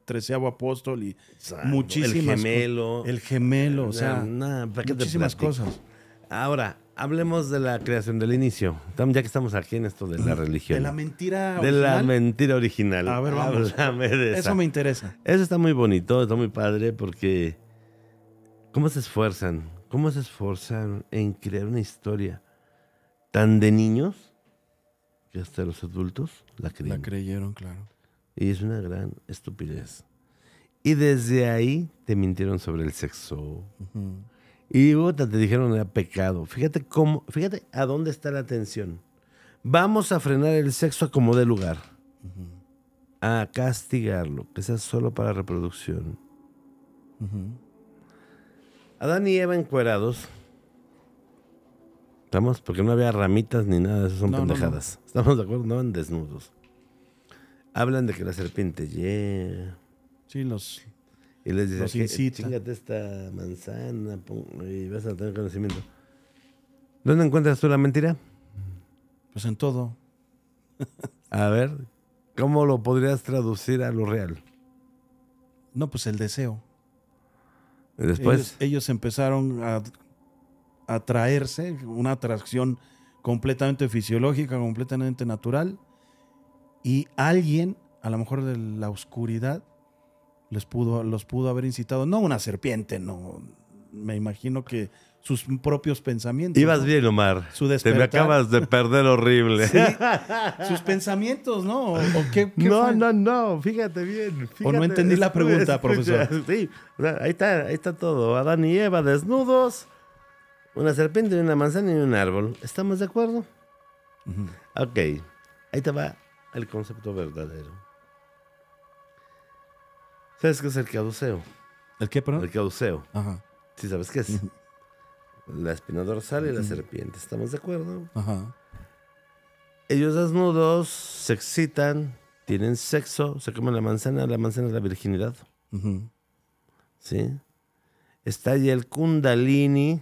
treceavo apóstol y muchísimo El gemelo. El gemelo, o eh, sea, muchísimas cosas. Ahora, hablemos de la creación del inicio. Ya que estamos aquí en esto de la religión. De la mentira original. De la mentira original. A ver, vamos. Eso me interesa. Eso está muy bonito, está muy padre porque... ¿Cómo se esfuerzan? cómo se esforzaron en crear una historia tan de niños que hasta los adultos la creyeron. La creyeron, claro. Y es una gran estupidez. Y desde ahí te mintieron sobre el sexo. Y te dijeron era pecado. Fíjate cómo, fíjate a dónde está la atención. Vamos a frenar el sexo a como de lugar. A castigarlo, que sea solo para reproducción. Ajá. Adán y Eva encuerados. ¿Estamos? Porque no había ramitas ni nada, Esas son pendejadas. ¿Estamos de acuerdo? No, en desnudos. Hablan de que la serpiente llega. Sí, los. Y les dice, chingate esta manzana y vas a tener conocimiento. ¿Dónde encuentras tú la mentira? Pues en todo. a ver, ¿cómo lo podrías traducir a lo real? No, pues el deseo. Después. Ellos, empezaron a atraerse, una atracción completamente fisiológica, completamente natural, y alguien, a lo mejor de la oscuridad, pudo, los pudo haber incitado, no una serpiente, no, me imagino que sus propios pensamientos. Ibas bien, Omar. Te me acabas de perder horrible. Sus pensamientos, ¿no? no, no, no, fíjate bien. o no entendí la pregunta, profesor. Sí, ahí está, ahí está todo. Adán y Eva desnudos, una serpiente, una manzana y un árbol. ¿Estamos de acuerdo? Ok, ahí te va el concepto verdadero. ¿Sabes qué es el caduceo? ¿El qué, perdón? El caduceo. Ajá. ¿Sí sabes qué es? la espina dorsal y la serpiente. ¿Estamos de acuerdo? Ajá. Ellos desnudos se excitan, tienen sexo, se comen la manzana, la manzana es la virginidad. ¿Sí? Está ahí el kundalini,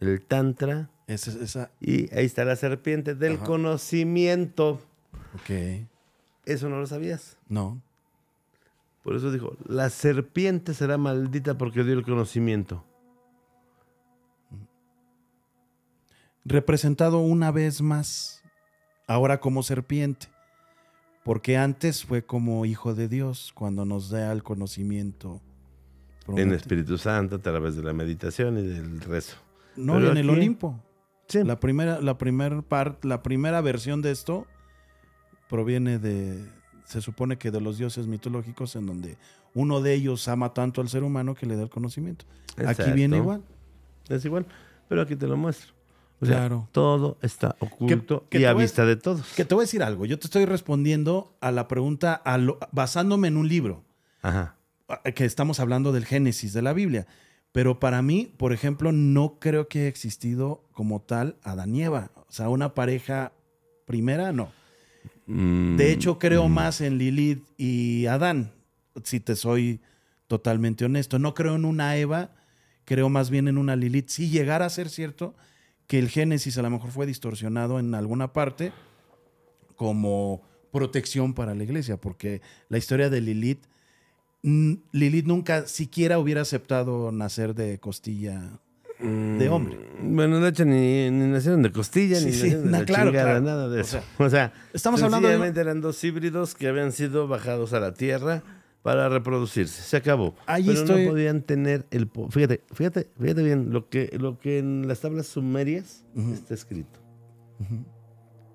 el tantra. esa... Y ahí está la serpiente del conocimiento. Ok. Eso no lo sabías. No. Por eso dijo, la serpiente será maldita porque dio el conocimiento. representado una vez más, ahora como serpiente, porque antes fue como hijo de Dios cuando nos da el conocimiento. En Espíritu Santo, a través de la meditación y del rezo. No, en el Olimpo. Sí. La primera, la primera la primera versión de esto proviene de, se supone que de los dioses mitológicos, en donde uno de ellos ama tanto al ser humano que le da el conocimiento. Aquí viene igual. Es igual, pero aquí te lo muestro claro. todo está oculto y a vista de todos. Que te voy a decir algo. Yo te estoy respondiendo a la pregunta basándome en un libro. Ajá. Que estamos hablando del Génesis de la Biblia. Pero para mí, por ejemplo, no creo que haya existido como tal Adán y O sea, una pareja primera, no. de mm, hecho, creo mm. más en Lilith y Adán, si te soy totalmente honesto. No creo en una Eva, creo más bien en una Lilith. Si llegara a ser cierto, que el génesis a lo mejor fue distorsionado en alguna parte como protección para la iglesia, porque la historia de Lilith, Lilith nunca siquiera hubiera aceptado nacer de costilla de mm, hombre. Bueno, de hecho, ni, nacieron de costilla, ni de nada de eso. O sea, estamos hablando de... eran dos híbridos que habían sido bajados a la tierra para reproducirse. Se acabó. Ahí Pero no podían tener el fíjate, fíjate, fíjate bien lo que lo que en las tablas sumerias está escrito.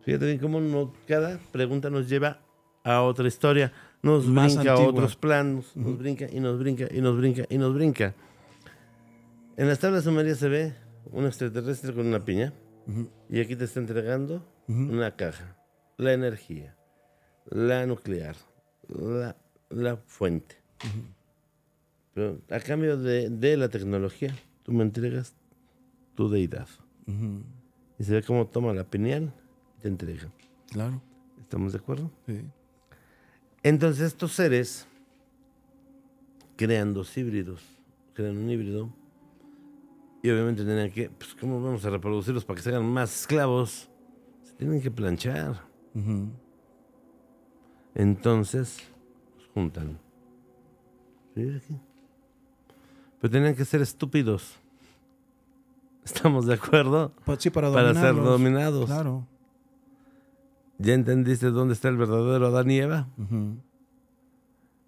Fíjate bien cómo cada pregunta nos lleva a otra historia, nos brinca a otros planos, nos brinca y nos brinca y nos brinca y nos brinca. En las tablas sumerias se ve un extraterrestre con una piña y aquí te está entregando una caja, la energía, la nuclear, la la fuente. Pero a cambio de, la tecnología, tú me entregas tu deidad. Y se ve cómo toma la pineal y te entrega. Claro. ¿Estamos de acuerdo? Sí. Entonces estos seres crean dos híbridos, crean un híbrido. Y obviamente tienen que, pues, ¿cómo vamos a reproducirlos para que se más esclavos? Se tienen que planchar. Entonces, juntan. Pero tenían que ser estúpidos. ¿Estamos de acuerdo? Pues para, ser dominados. Claro. ¿Ya entendiste dónde está el verdadero Adán y Eva?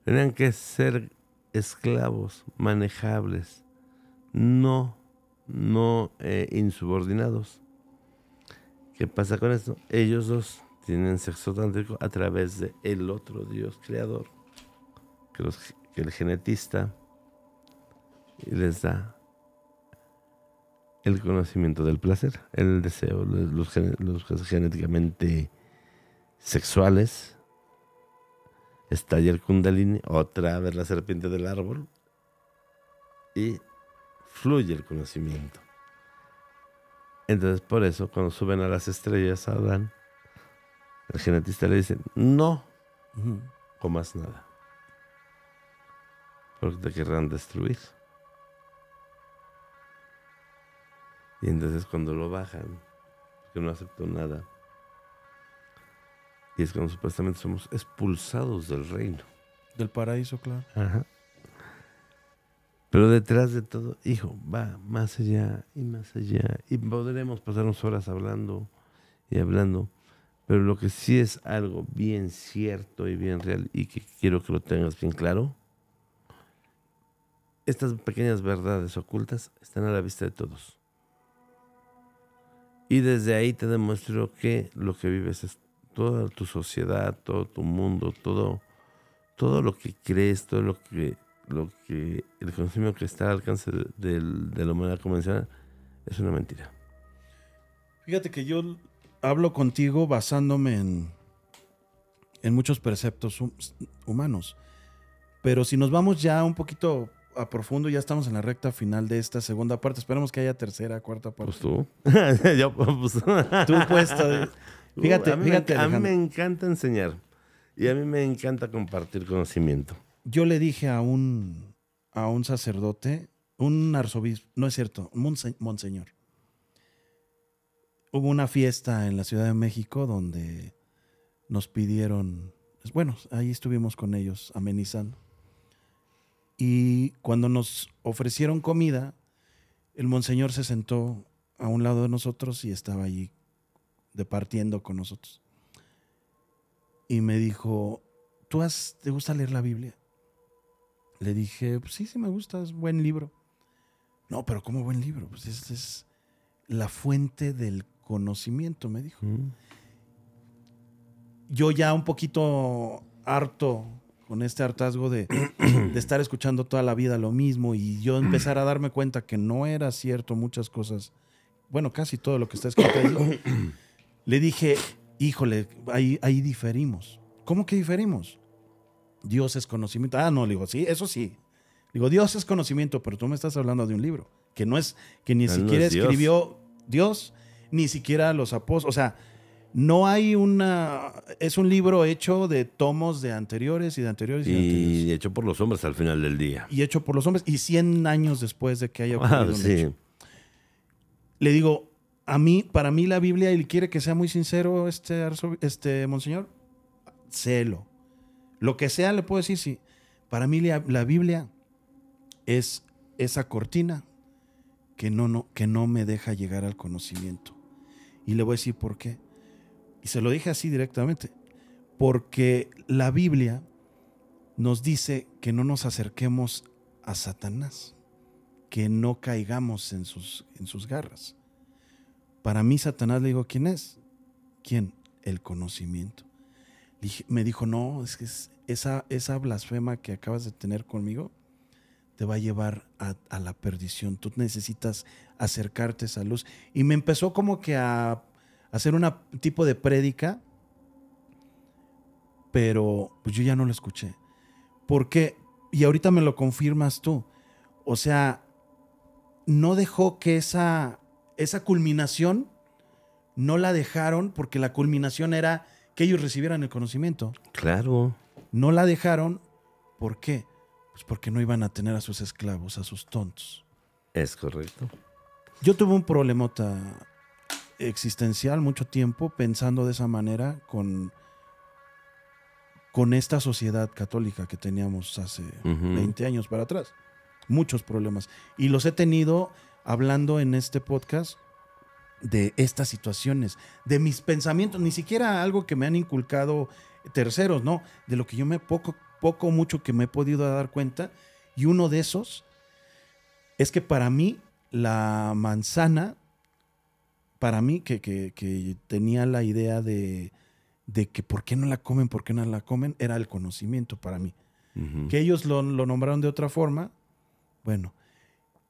Tenían que ser esclavos, manejables, no, no eh, insubordinados. ¿Qué pasa con esto? Ellos dos tienen sexo tántrico a través del otro Dios creador que, el genetista les da el conocimiento del placer, el deseo, los, los genéticamente sexuales. Estalla el kundalini, otra vez la serpiente del árbol y fluye el conocimiento. Entonces por eso cuando suben a las estrellas Adán, el genetista le dice, no comas nada de pues, te querrán destruir. Y entonces cuando lo bajan, que no aceptó nada, y es cuando supuestamente somos expulsados del reino. Del paraíso, claro. Pero detrás de todo, hijo, va más allá y más allá. Y podremos pasarnos horas hablando y hablando. Pero lo que sí es algo bien cierto y bien real y que quiero que lo tengas bien claro estas pequeñas verdades ocultas están a la vista de todos. Y desde ahí te demuestro que lo que vives es toda tu sociedad, todo tu mundo, todo, todo lo que crees, todo lo que, lo que el conocimiento que está al alcance de, la humanidad convencional es una mentira. Fíjate que yo hablo contigo basándome en, en muchos preceptos humanos. Pero si nos vamos ya un poquito a profundo. Ya estamos en la recta final de esta segunda parte. Esperemos que haya tercera, cuarta parte. Pues tú. pues. tú Fíjate, eh. uh, fíjate. a mí me encanta enseñar y a mí me encanta compartir conocimiento. Yo le dije a un, a un sacerdote, un arzobispo, no es cierto, un monseñor. Hubo una fiesta en la Ciudad de México donde nos pidieron, pues, bueno, ahí estuvimos con ellos amenizando y cuando nos ofrecieron comida, el monseñor se sentó a un lado de nosotros y estaba allí departiendo con nosotros. Y me dijo, ¿tú has, te gusta leer la Biblia? Le dije, pues sí, sí me gusta, es buen libro. No, pero ¿cómo buen libro? Pues es, es la fuente del conocimiento, me dijo. Mm. Yo ya un poquito harto con este hartazgo de, estar escuchando toda la vida lo mismo y yo empezar a darme cuenta que no era cierto muchas cosas, bueno, casi todo lo que está escrito ahí, le dije, híjole, ahí, ahí diferimos. ¿Cómo que diferimos? Dios es conocimiento. Ah, no, le digo, sí, eso sí. Digo, Dios es conocimiento, pero tú me estás hablando de un libro que no es, que ni siquiera escribió Dios. Dios, ni siquiera los apóstoles, o sea, no hay una... Es un libro hecho de tomos de anteriores y de anteriores y, de anteriores. Y hecho por los hombres al final del día. Y hecho por los hombres y 100 años después de que haya ah, ocurrido. Le digo, a mí, para mí la Biblia, y quiere que sea muy sincero este, este monseñor, celo. Lo que sea le puedo decir, sí. Para mí la, la Biblia es esa cortina que no, no, que no me deja llegar al conocimiento. Y le voy a decir por qué. Y se lo dije así directamente, porque la Biblia nos dice que no nos acerquemos a Satanás, que no caigamos en sus, en sus garras. Para mí Satanás le digo, ¿quién es? ¿Quién? El conocimiento. me dijo, no, es que esa, esa blasfema que acabas de tener conmigo te va a llevar a, a, la perdición. Tú necesitas acercarte a esa luz. Y me empezó como que a hacer un tipo de prédica, pero pues yo ya no lo escuché. ¿Por qué? Y ahorita me lo confirmas tú. O sea, no dejó que esa, esa culminación, no la dejaron porque la culminación era que ellos recibieran el conocimiento. Claro. No la dejaron, ¿por qué? Pues porque no iban a tener a sus esclavos, a sus tontos. Es correcto. Yo tuve un problemota existencial mucho tiempo pensando de esa manera con, con esta sociedad católica que teníamos hace 20 años para atrás. Muchos problemas. Y los he tenido hablando en este podcast de estas situaciones, de mis pensamientos, ni siquiera algo que me han inculcado terceros, no, de lo que yo me poco, poco, mucho que me he podido dar cuenta. Y uno de esos es que para mí la manzana para mí que, tenía la idea de, que por qué no la comen, por qué no la comen, era el conocimiento para mí. Que ellos lo, nombraron de otra forma, bueno,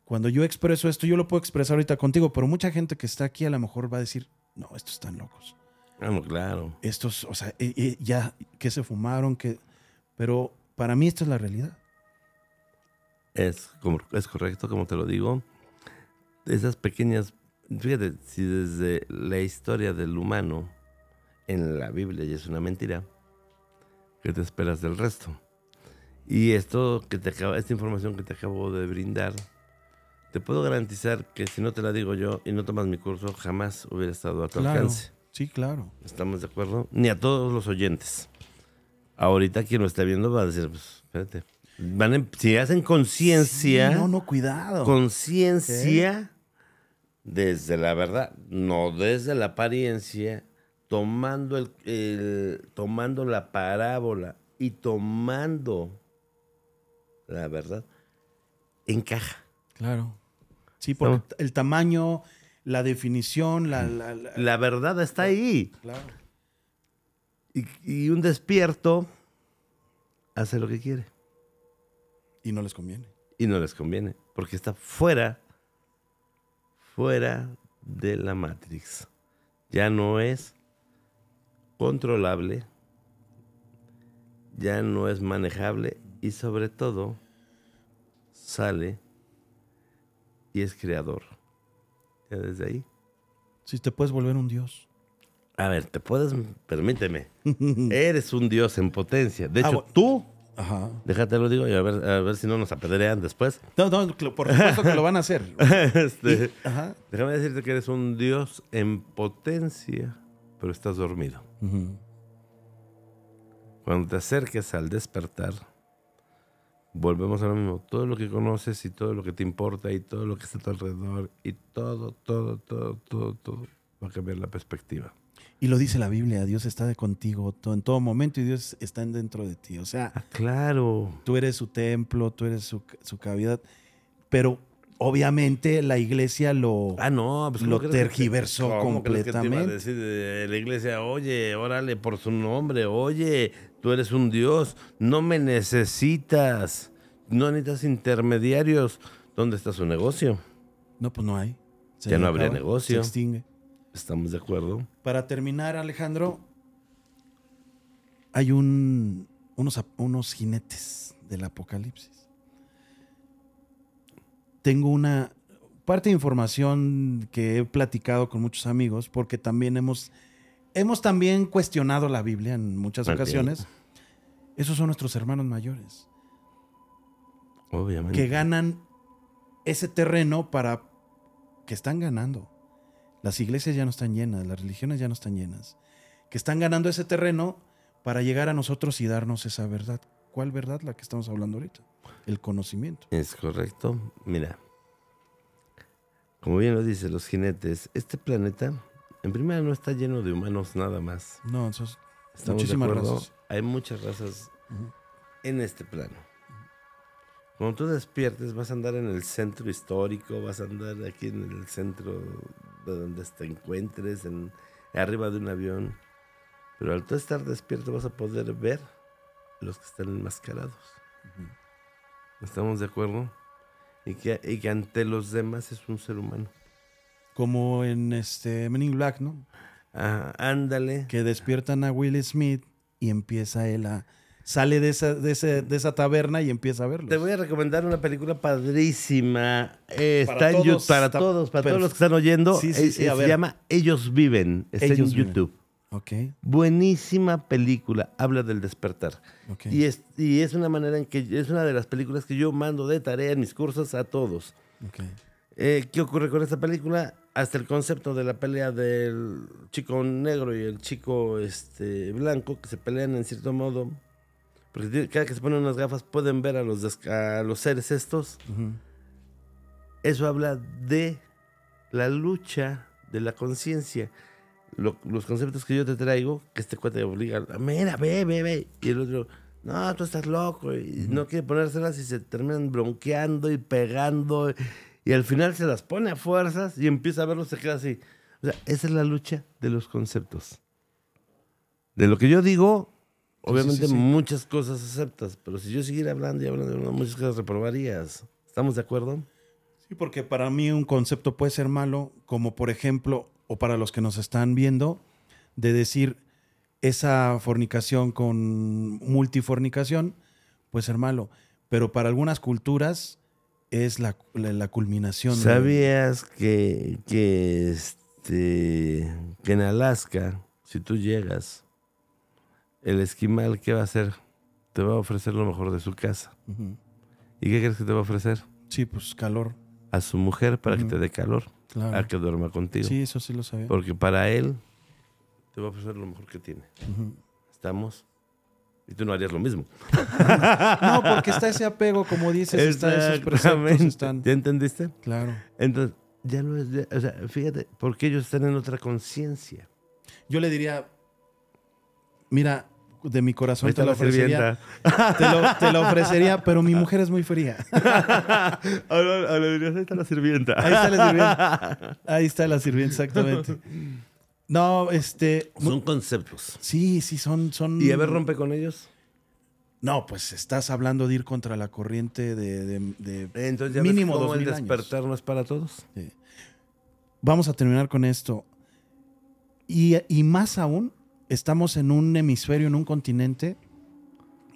cuando yo expreso esto, yo lo puedo expresar ahorita contigo, pero mucha gente que está aquí a lo mejor va a decir, no, estos están locos. Ah, claro. Estos, o sea, eh, eh, ya, que se fumaron, que... Pero para mí esta es la realidad. Es, es correcto, como te lo digo. Esas pequeñas fíjate, si desde la historia del humano en la Biblia ya es una mentira, ¿qué te esperas del resto? Y esto que te esta información que te acabo de brindar, te puedo garantizar que si no te la digo yo y no tomas mi curso, jamás hubiera estado a tu alcance. Sí, claro. ¿Estamos de acuerdo? Ni a todos los oyentes. Ahorita quien lo está viendo va a decir, pues, espérate. Van em-, si hacen conciencia. no, no, cuidado. Conciencia desde la verdad, no desde la apariencia, tomando, el, tomando la parábola y tomando la verdad, encaja. Claro. Sí, por el tamaño, la definición, la... La, verdad está ahí. Claro. Y, y un despierto hace lo que quiere. Y no les conviene. Y no les conviene, porque está fuera fuera de la Matrix. Ya no es controlable, ya no es manejable y sobre todo sale y es creador. Ya desde ahí. Si te puedes volver un dios. A ver, te puedes, permíteme. eres un dios en potencia. De ah, hecho, tú Déjate lo digo y a ver, a ver si no nos apedrean después. No, no, por supuesto que lo van a hacer. Este, déjame decirte que eres un Dios en potencia, pero estás dormido. Cuando te acerques al despertar, volvemos a lo mismo. Todo lo que conoces y todo lo que te importa y todo lo que está a tu alrededor y todo, todo, todo, todo, todo va a cambiar la perspectiva. Y lo dice la Biblia, Dios está contigo en todo momento y Dios está dentro de ti. O sea, ah, claro. Tú eres su templo, tú eres su, cavidad. Pero obviamente la iglesia lo, ah, pues, lo tergiversó completamente. la iglesia, oye, órale por su nombre, oye, tú eres un Dios, no me necesitas, no necesitas intermediarios. ¿Dónde está su negocio? No, pues no hay. ya no habría negocio. Se extingue. Estamos de acuerdo. Para terminar, Alejandro, hay unos, jinetes del apocalipsis. Tengo una parte de información que he platicado con muchos amigos, porque también hemos, hemos también cuestionado la Biblia en muchas ocasiones. Esos son nuestros hermanos mayores. Obviamente. Que ganan ese terreno para que están ganando las iglesias ya no están llenas, las religiones ya no están llenas, que están ganando ese terreno para llegar a nosotros y darnos esa verdad. ¿Cuál verdad? La que estamos hablando ahorita, el conocimiento. Es correcto. Mira, como bien lo dicen los jinetes, este planeta, en primera, no está lleno de humanos nada más. No, muchísimas razas. Hay muchas razas en este plano. Cuando tú despiertes, vas a andar en el centro histórico, vas a andar aquí en el centro donde te encuentres, en, arriba de un avión. Pero al estar despierto vas a poder ver los que están enmascarados. ¿Estamos de acuerdo? Y que, ante los demás es un ser humano. Como en este Men in Black, ¿no? Ah, ándale. Que despiertan a Will Smith y empieza él a sale de esa, taberna y empieza a verlo. Te voy a recomendar una película padrísima. Eh, está en YouTube. Para todos, los que están oyendo. Eh, eh, se llama Ellos Viven. Está en YouTube. Buenísima película, habla del despertar. Y, es, y es una manera en que es una de las películas que yo mando de tarea en mis cursos a todos. ¿Qué ocurre con esta película? Hasta el concepto de la pelea del chico negro y el chico este, blanco que se pelean en cierto modo porque cada que se ponen unas gafas pueden ver a los, a los seres estos. Eso habla de la lucha de la conciencia. los conceptos que yo te traigo, que este cuate obliga, ah, mira, ve, ve, ve. Y el otro, no, tú estás loco. Y no quiere ponérselas y se terminan bronqueando y pegando. Y al final se las pone a fuerzas y empieza a verlo, se queda así. O sea, esa es la lucha de los conceptos. De lo que yo digo Obviamente muchas cosas aceptas, pero si yo siguiera hablando y hablando, de muchas cosas reprobarías. ¿Estamos de acuerdo? Sí, porque para mí un concepto puede ser malo, como por ejemplo, o para los que nos están viendo, de decir esa fornicación con multifornicación puede ser malo, pero para algunas culturas es la, culminación. ¿Sabías que, este, que en Alaska, si tú llegas el esquimal, ¿qué va a hacer? Te va a ofrecer lo mejor de su casa. ¿Y qué crees que te va a ofrecer? Sí, pues calor. A su mujer para que te dé calor. Claro. A que duerma contigo. Sí, eso sí lo sabía. Porque para él te va a ofrecer lo mejor que tiene. ¿Estamos? Y tú no harías lo mismo. no, porque está ese apego, como dices, está esos ¿Ya entendiste? Claro. Entonces, ya no es. o sea, fíjate, porque ellos están en otra conciencia. Yo le diría, mira, de mi corazón te lo, ofrecería, te lo, ofrecería, pero mi mujer es muy fría. ahí está la sirvienta. Ahí está la sirvienta. Ahí está la sirvienta, exactamente. No, este... Son conceptos. Sí, sí, son... son... ¿Y Ever rompe con ellos? No, pues estás hablando de ir contra la corriente de, mínimo despertar no es para todos. Vamos a terminar con esto. y, más aún estamos en un hemisferio, en un continente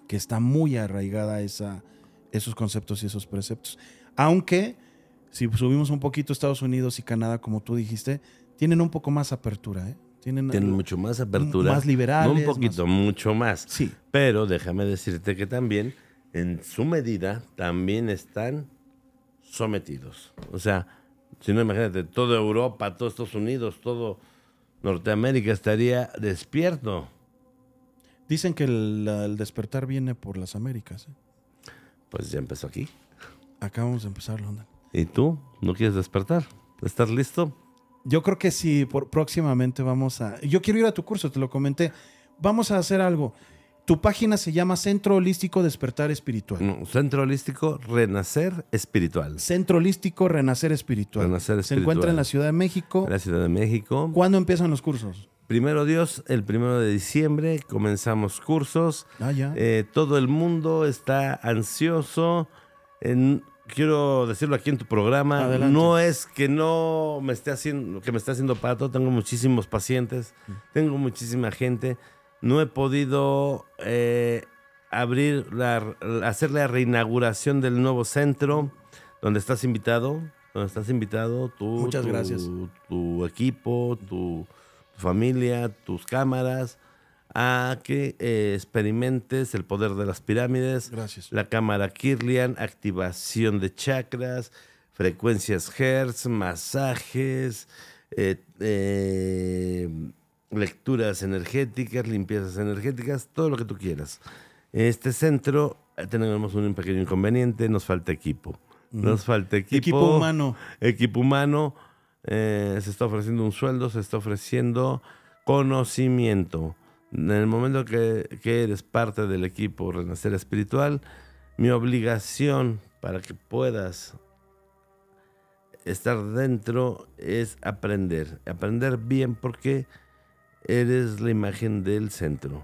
que está muy arraigada esa, esos conceptos y esos preceptos. Aunque si subimos un poquito Estados Unidos y Canadá, como tú dijiste, tienen un poco más apertura, ¿eh? Tienen, mucho más apertura. Más liberales. un poquito, mucho más. Sí. Pero déjame decirte que también, en su medida, también están sometidos. O sea, si no, imagínate, toda Europa, todos Estados Unidos, todo Norteamérica estaría despierto. Dicen que el, despertar viene por las Américas. ¿eh? Pues ya empezó aquí. Acabamos de empezar, ¿Y tú? ¿No quieres despertar? ¿Estás listo? Yo creo que sí, por, próximamente vamos a... Yo quiero ir a tu curso, te lo comenté. Vamos a hacer algo. Tu página se llama Centro Holístico Despertar Espiritual. Centro Holístico Renacer Espiritual. Centro Holístico Renacer Espiritual. Se encuentra en la Ciudad de México. En la Ciudad de México. ¿Cuándo empiezan los cursos? Primero Dios, el primero de diciembre comenzamos cursos. Ah, eh, todo el mundo está ansioso. quiero decirlo aquí en tu programa. No es que no me esté haciendo, que me esté haciendo pato. Tengo muchísimos pacientes, mm. tengo muchísima gente no he podido eh, abrir la, hacer la reinauguración del nuevo centro donde estás invitado, donde estás invitado tú, Muchas tu, gracias. tu equipo, tu, familia, tus cámaras, a que eh, experimentes el poder de las pirámides, gracias. la cámara Kirlian, activación de chakras, frecuencias Hertz, masajes, eh, eh lecturas energéticas, limpiezas energéticas, todo lo que tú quieras. En este centro eh, tenemos un pequeño inconveniente, nos falta equipo. Nos falta equipo. Equipo humano. Equipo humano. Eh, se está ofreciendo un sueldo, se está ofreciendo conocimiento. En el momento que, que eres parte del equipo Renacer Espiritual, mi obligación para que puedas estar dentro es aprender. Aprender bien porque eres la imagen del centro.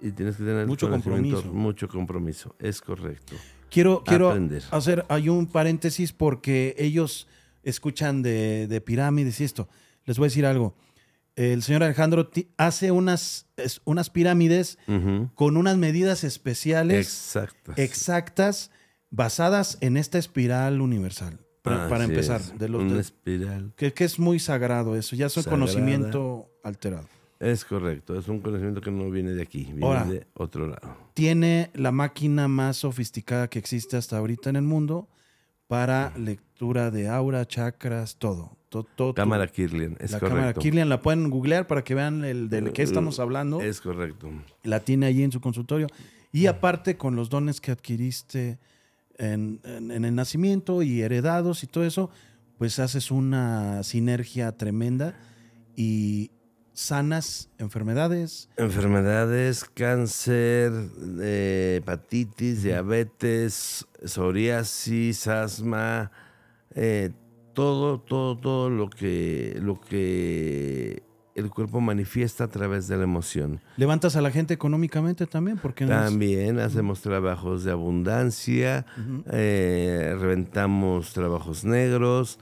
Y tienes que tener mucho compromiso. Mucho compromiso, es correcto. Quiero, quiero hacer, hay un paréntesis porque ellos escuchan de, pirámides y esto. Les voy a decir algo. El señor Alejandro hace unas, unas pirámides con unas medidas especiales exactas. exactas basadas en esta espiral universal. Para, empezar, de los Una espiral. Que, es muy sagrado eso, ya es un conocimiento alterado. Es correcto, es un conocimiento que no viene de aquí, viene de otro lado. Tiene la máquina más sofisticada que existe hasta ahorita en el mundo para lectura de aura, chakras, todo. cámara Kirlian, es la correcto. La cámara Kirlian la pueden googlear para que vean el del que eh, estamos eh, hablando. Es correcto. La tiene ahí en su consultorio. Y aparte con los dones que adquiriste en, en el nacimiento y heredados y todo eso, pues haces una sinergia tremenda. Y, sanas enfermedades. Enfermedades, cáncer, eh, hepatitis, diabetes, psoriasis, asma, eh, todo, todo, todo lo que, lo que el cuerpo manifiesta a través de la emoción. Levantas a la gente económicamente también, porque también hacemos trabajos de abundancia, eh, reventamos trabajos negros,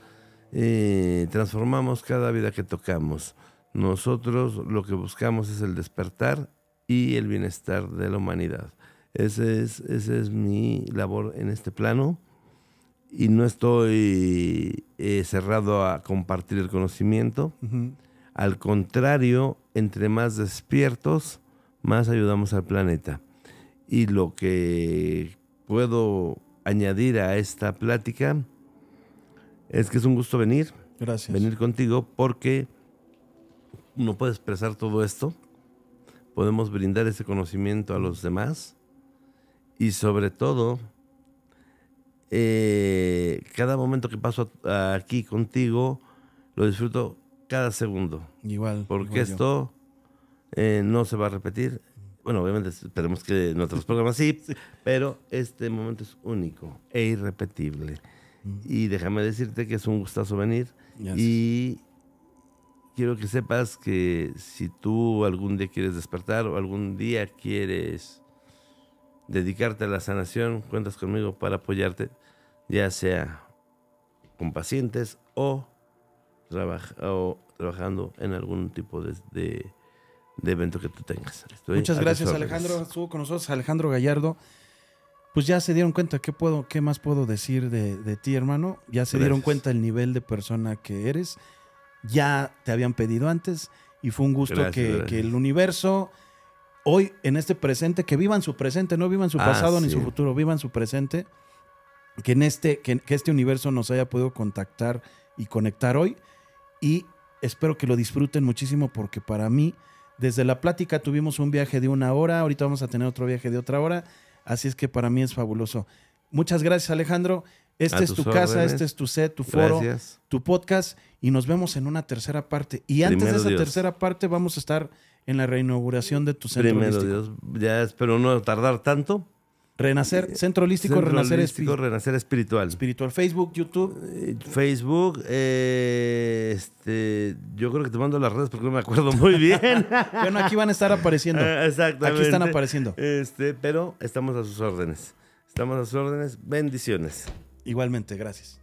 y transformamos cada vida que tocamos. Nosotros lo que buscamos es el despertar y el bienestar de la humanidad. Esa es, es mi labor en este plano y no estoy eh, cerrado a compartir el conocimiento. Al contrario, entre más despiertos, más ayudamos al planeta. Y lo que puedo añadir a esta plática es que es un gusto venir. Gracias. Venir contigo porque no puede expresar todo esto, podemos brindar ese conocimiento a los demás y sobre todo, eh, cada momento que paso aquí contigo, lo disfruto cada segundo. Igual. Porque esto eh, no se va a repetir. Bueno, obviamente esperemos que en programas sí, pero este momento es único e irrepetible. Y déjame decirte que es un gustazo venir. Y quiero que sepas que si tú algún día quieres despertar o algún día quieres dedicarte a la sanación, cuentas conmigo para apoyarte, ya sea con pacientes o, trabajando en algún tipo de, evento que tú tengas. Muchas gracias Alejandro, estuvo con nosotros Alejandro Gallardo. Pues ya se dieron cuenta, ¿qué, puedo, qué más puedo decir de, ti hermano? Ya se dieron cuenta el nivel de persona que eres ya te habían pedido antes y fue un gusto que, el universo, hoy en este presente, que vivan su presente, no vivan su ah, pasado ni su futuro, vivan su presente, que, en este, que este universo nos haya podido contactar y conectar hoy y espero que lo disfruten muchísimo porque para mí, desde la plática tuvimos un viaje de una hora, ahorita vamos a tener otro viaje de otra hora, así es que para mí es fabuloso. Muchas gracias Alejandro, esta es tu casa, este es tu set, tu foro, tu podcast y nos vemos en una tercera parte. Y antes de esa tercera parte vamos a estar en la reinauguración de tu centro holístico. ya espero no tardar tanto. Renacer, eh, Centro Holístico, renacer, renacer, Espiritual. Espiritual, Facebook, YouTube. Eh, Facebook, eh, este, yo creo que te mando las redes porque no me acuerdo muy bien. bueno, aquí van a estar apareciendo. Aquí están apareciendo. Este, pero estamos a sus órdenes. Estamos a sus órdenes. Bendiciones. Igualmente, gracias.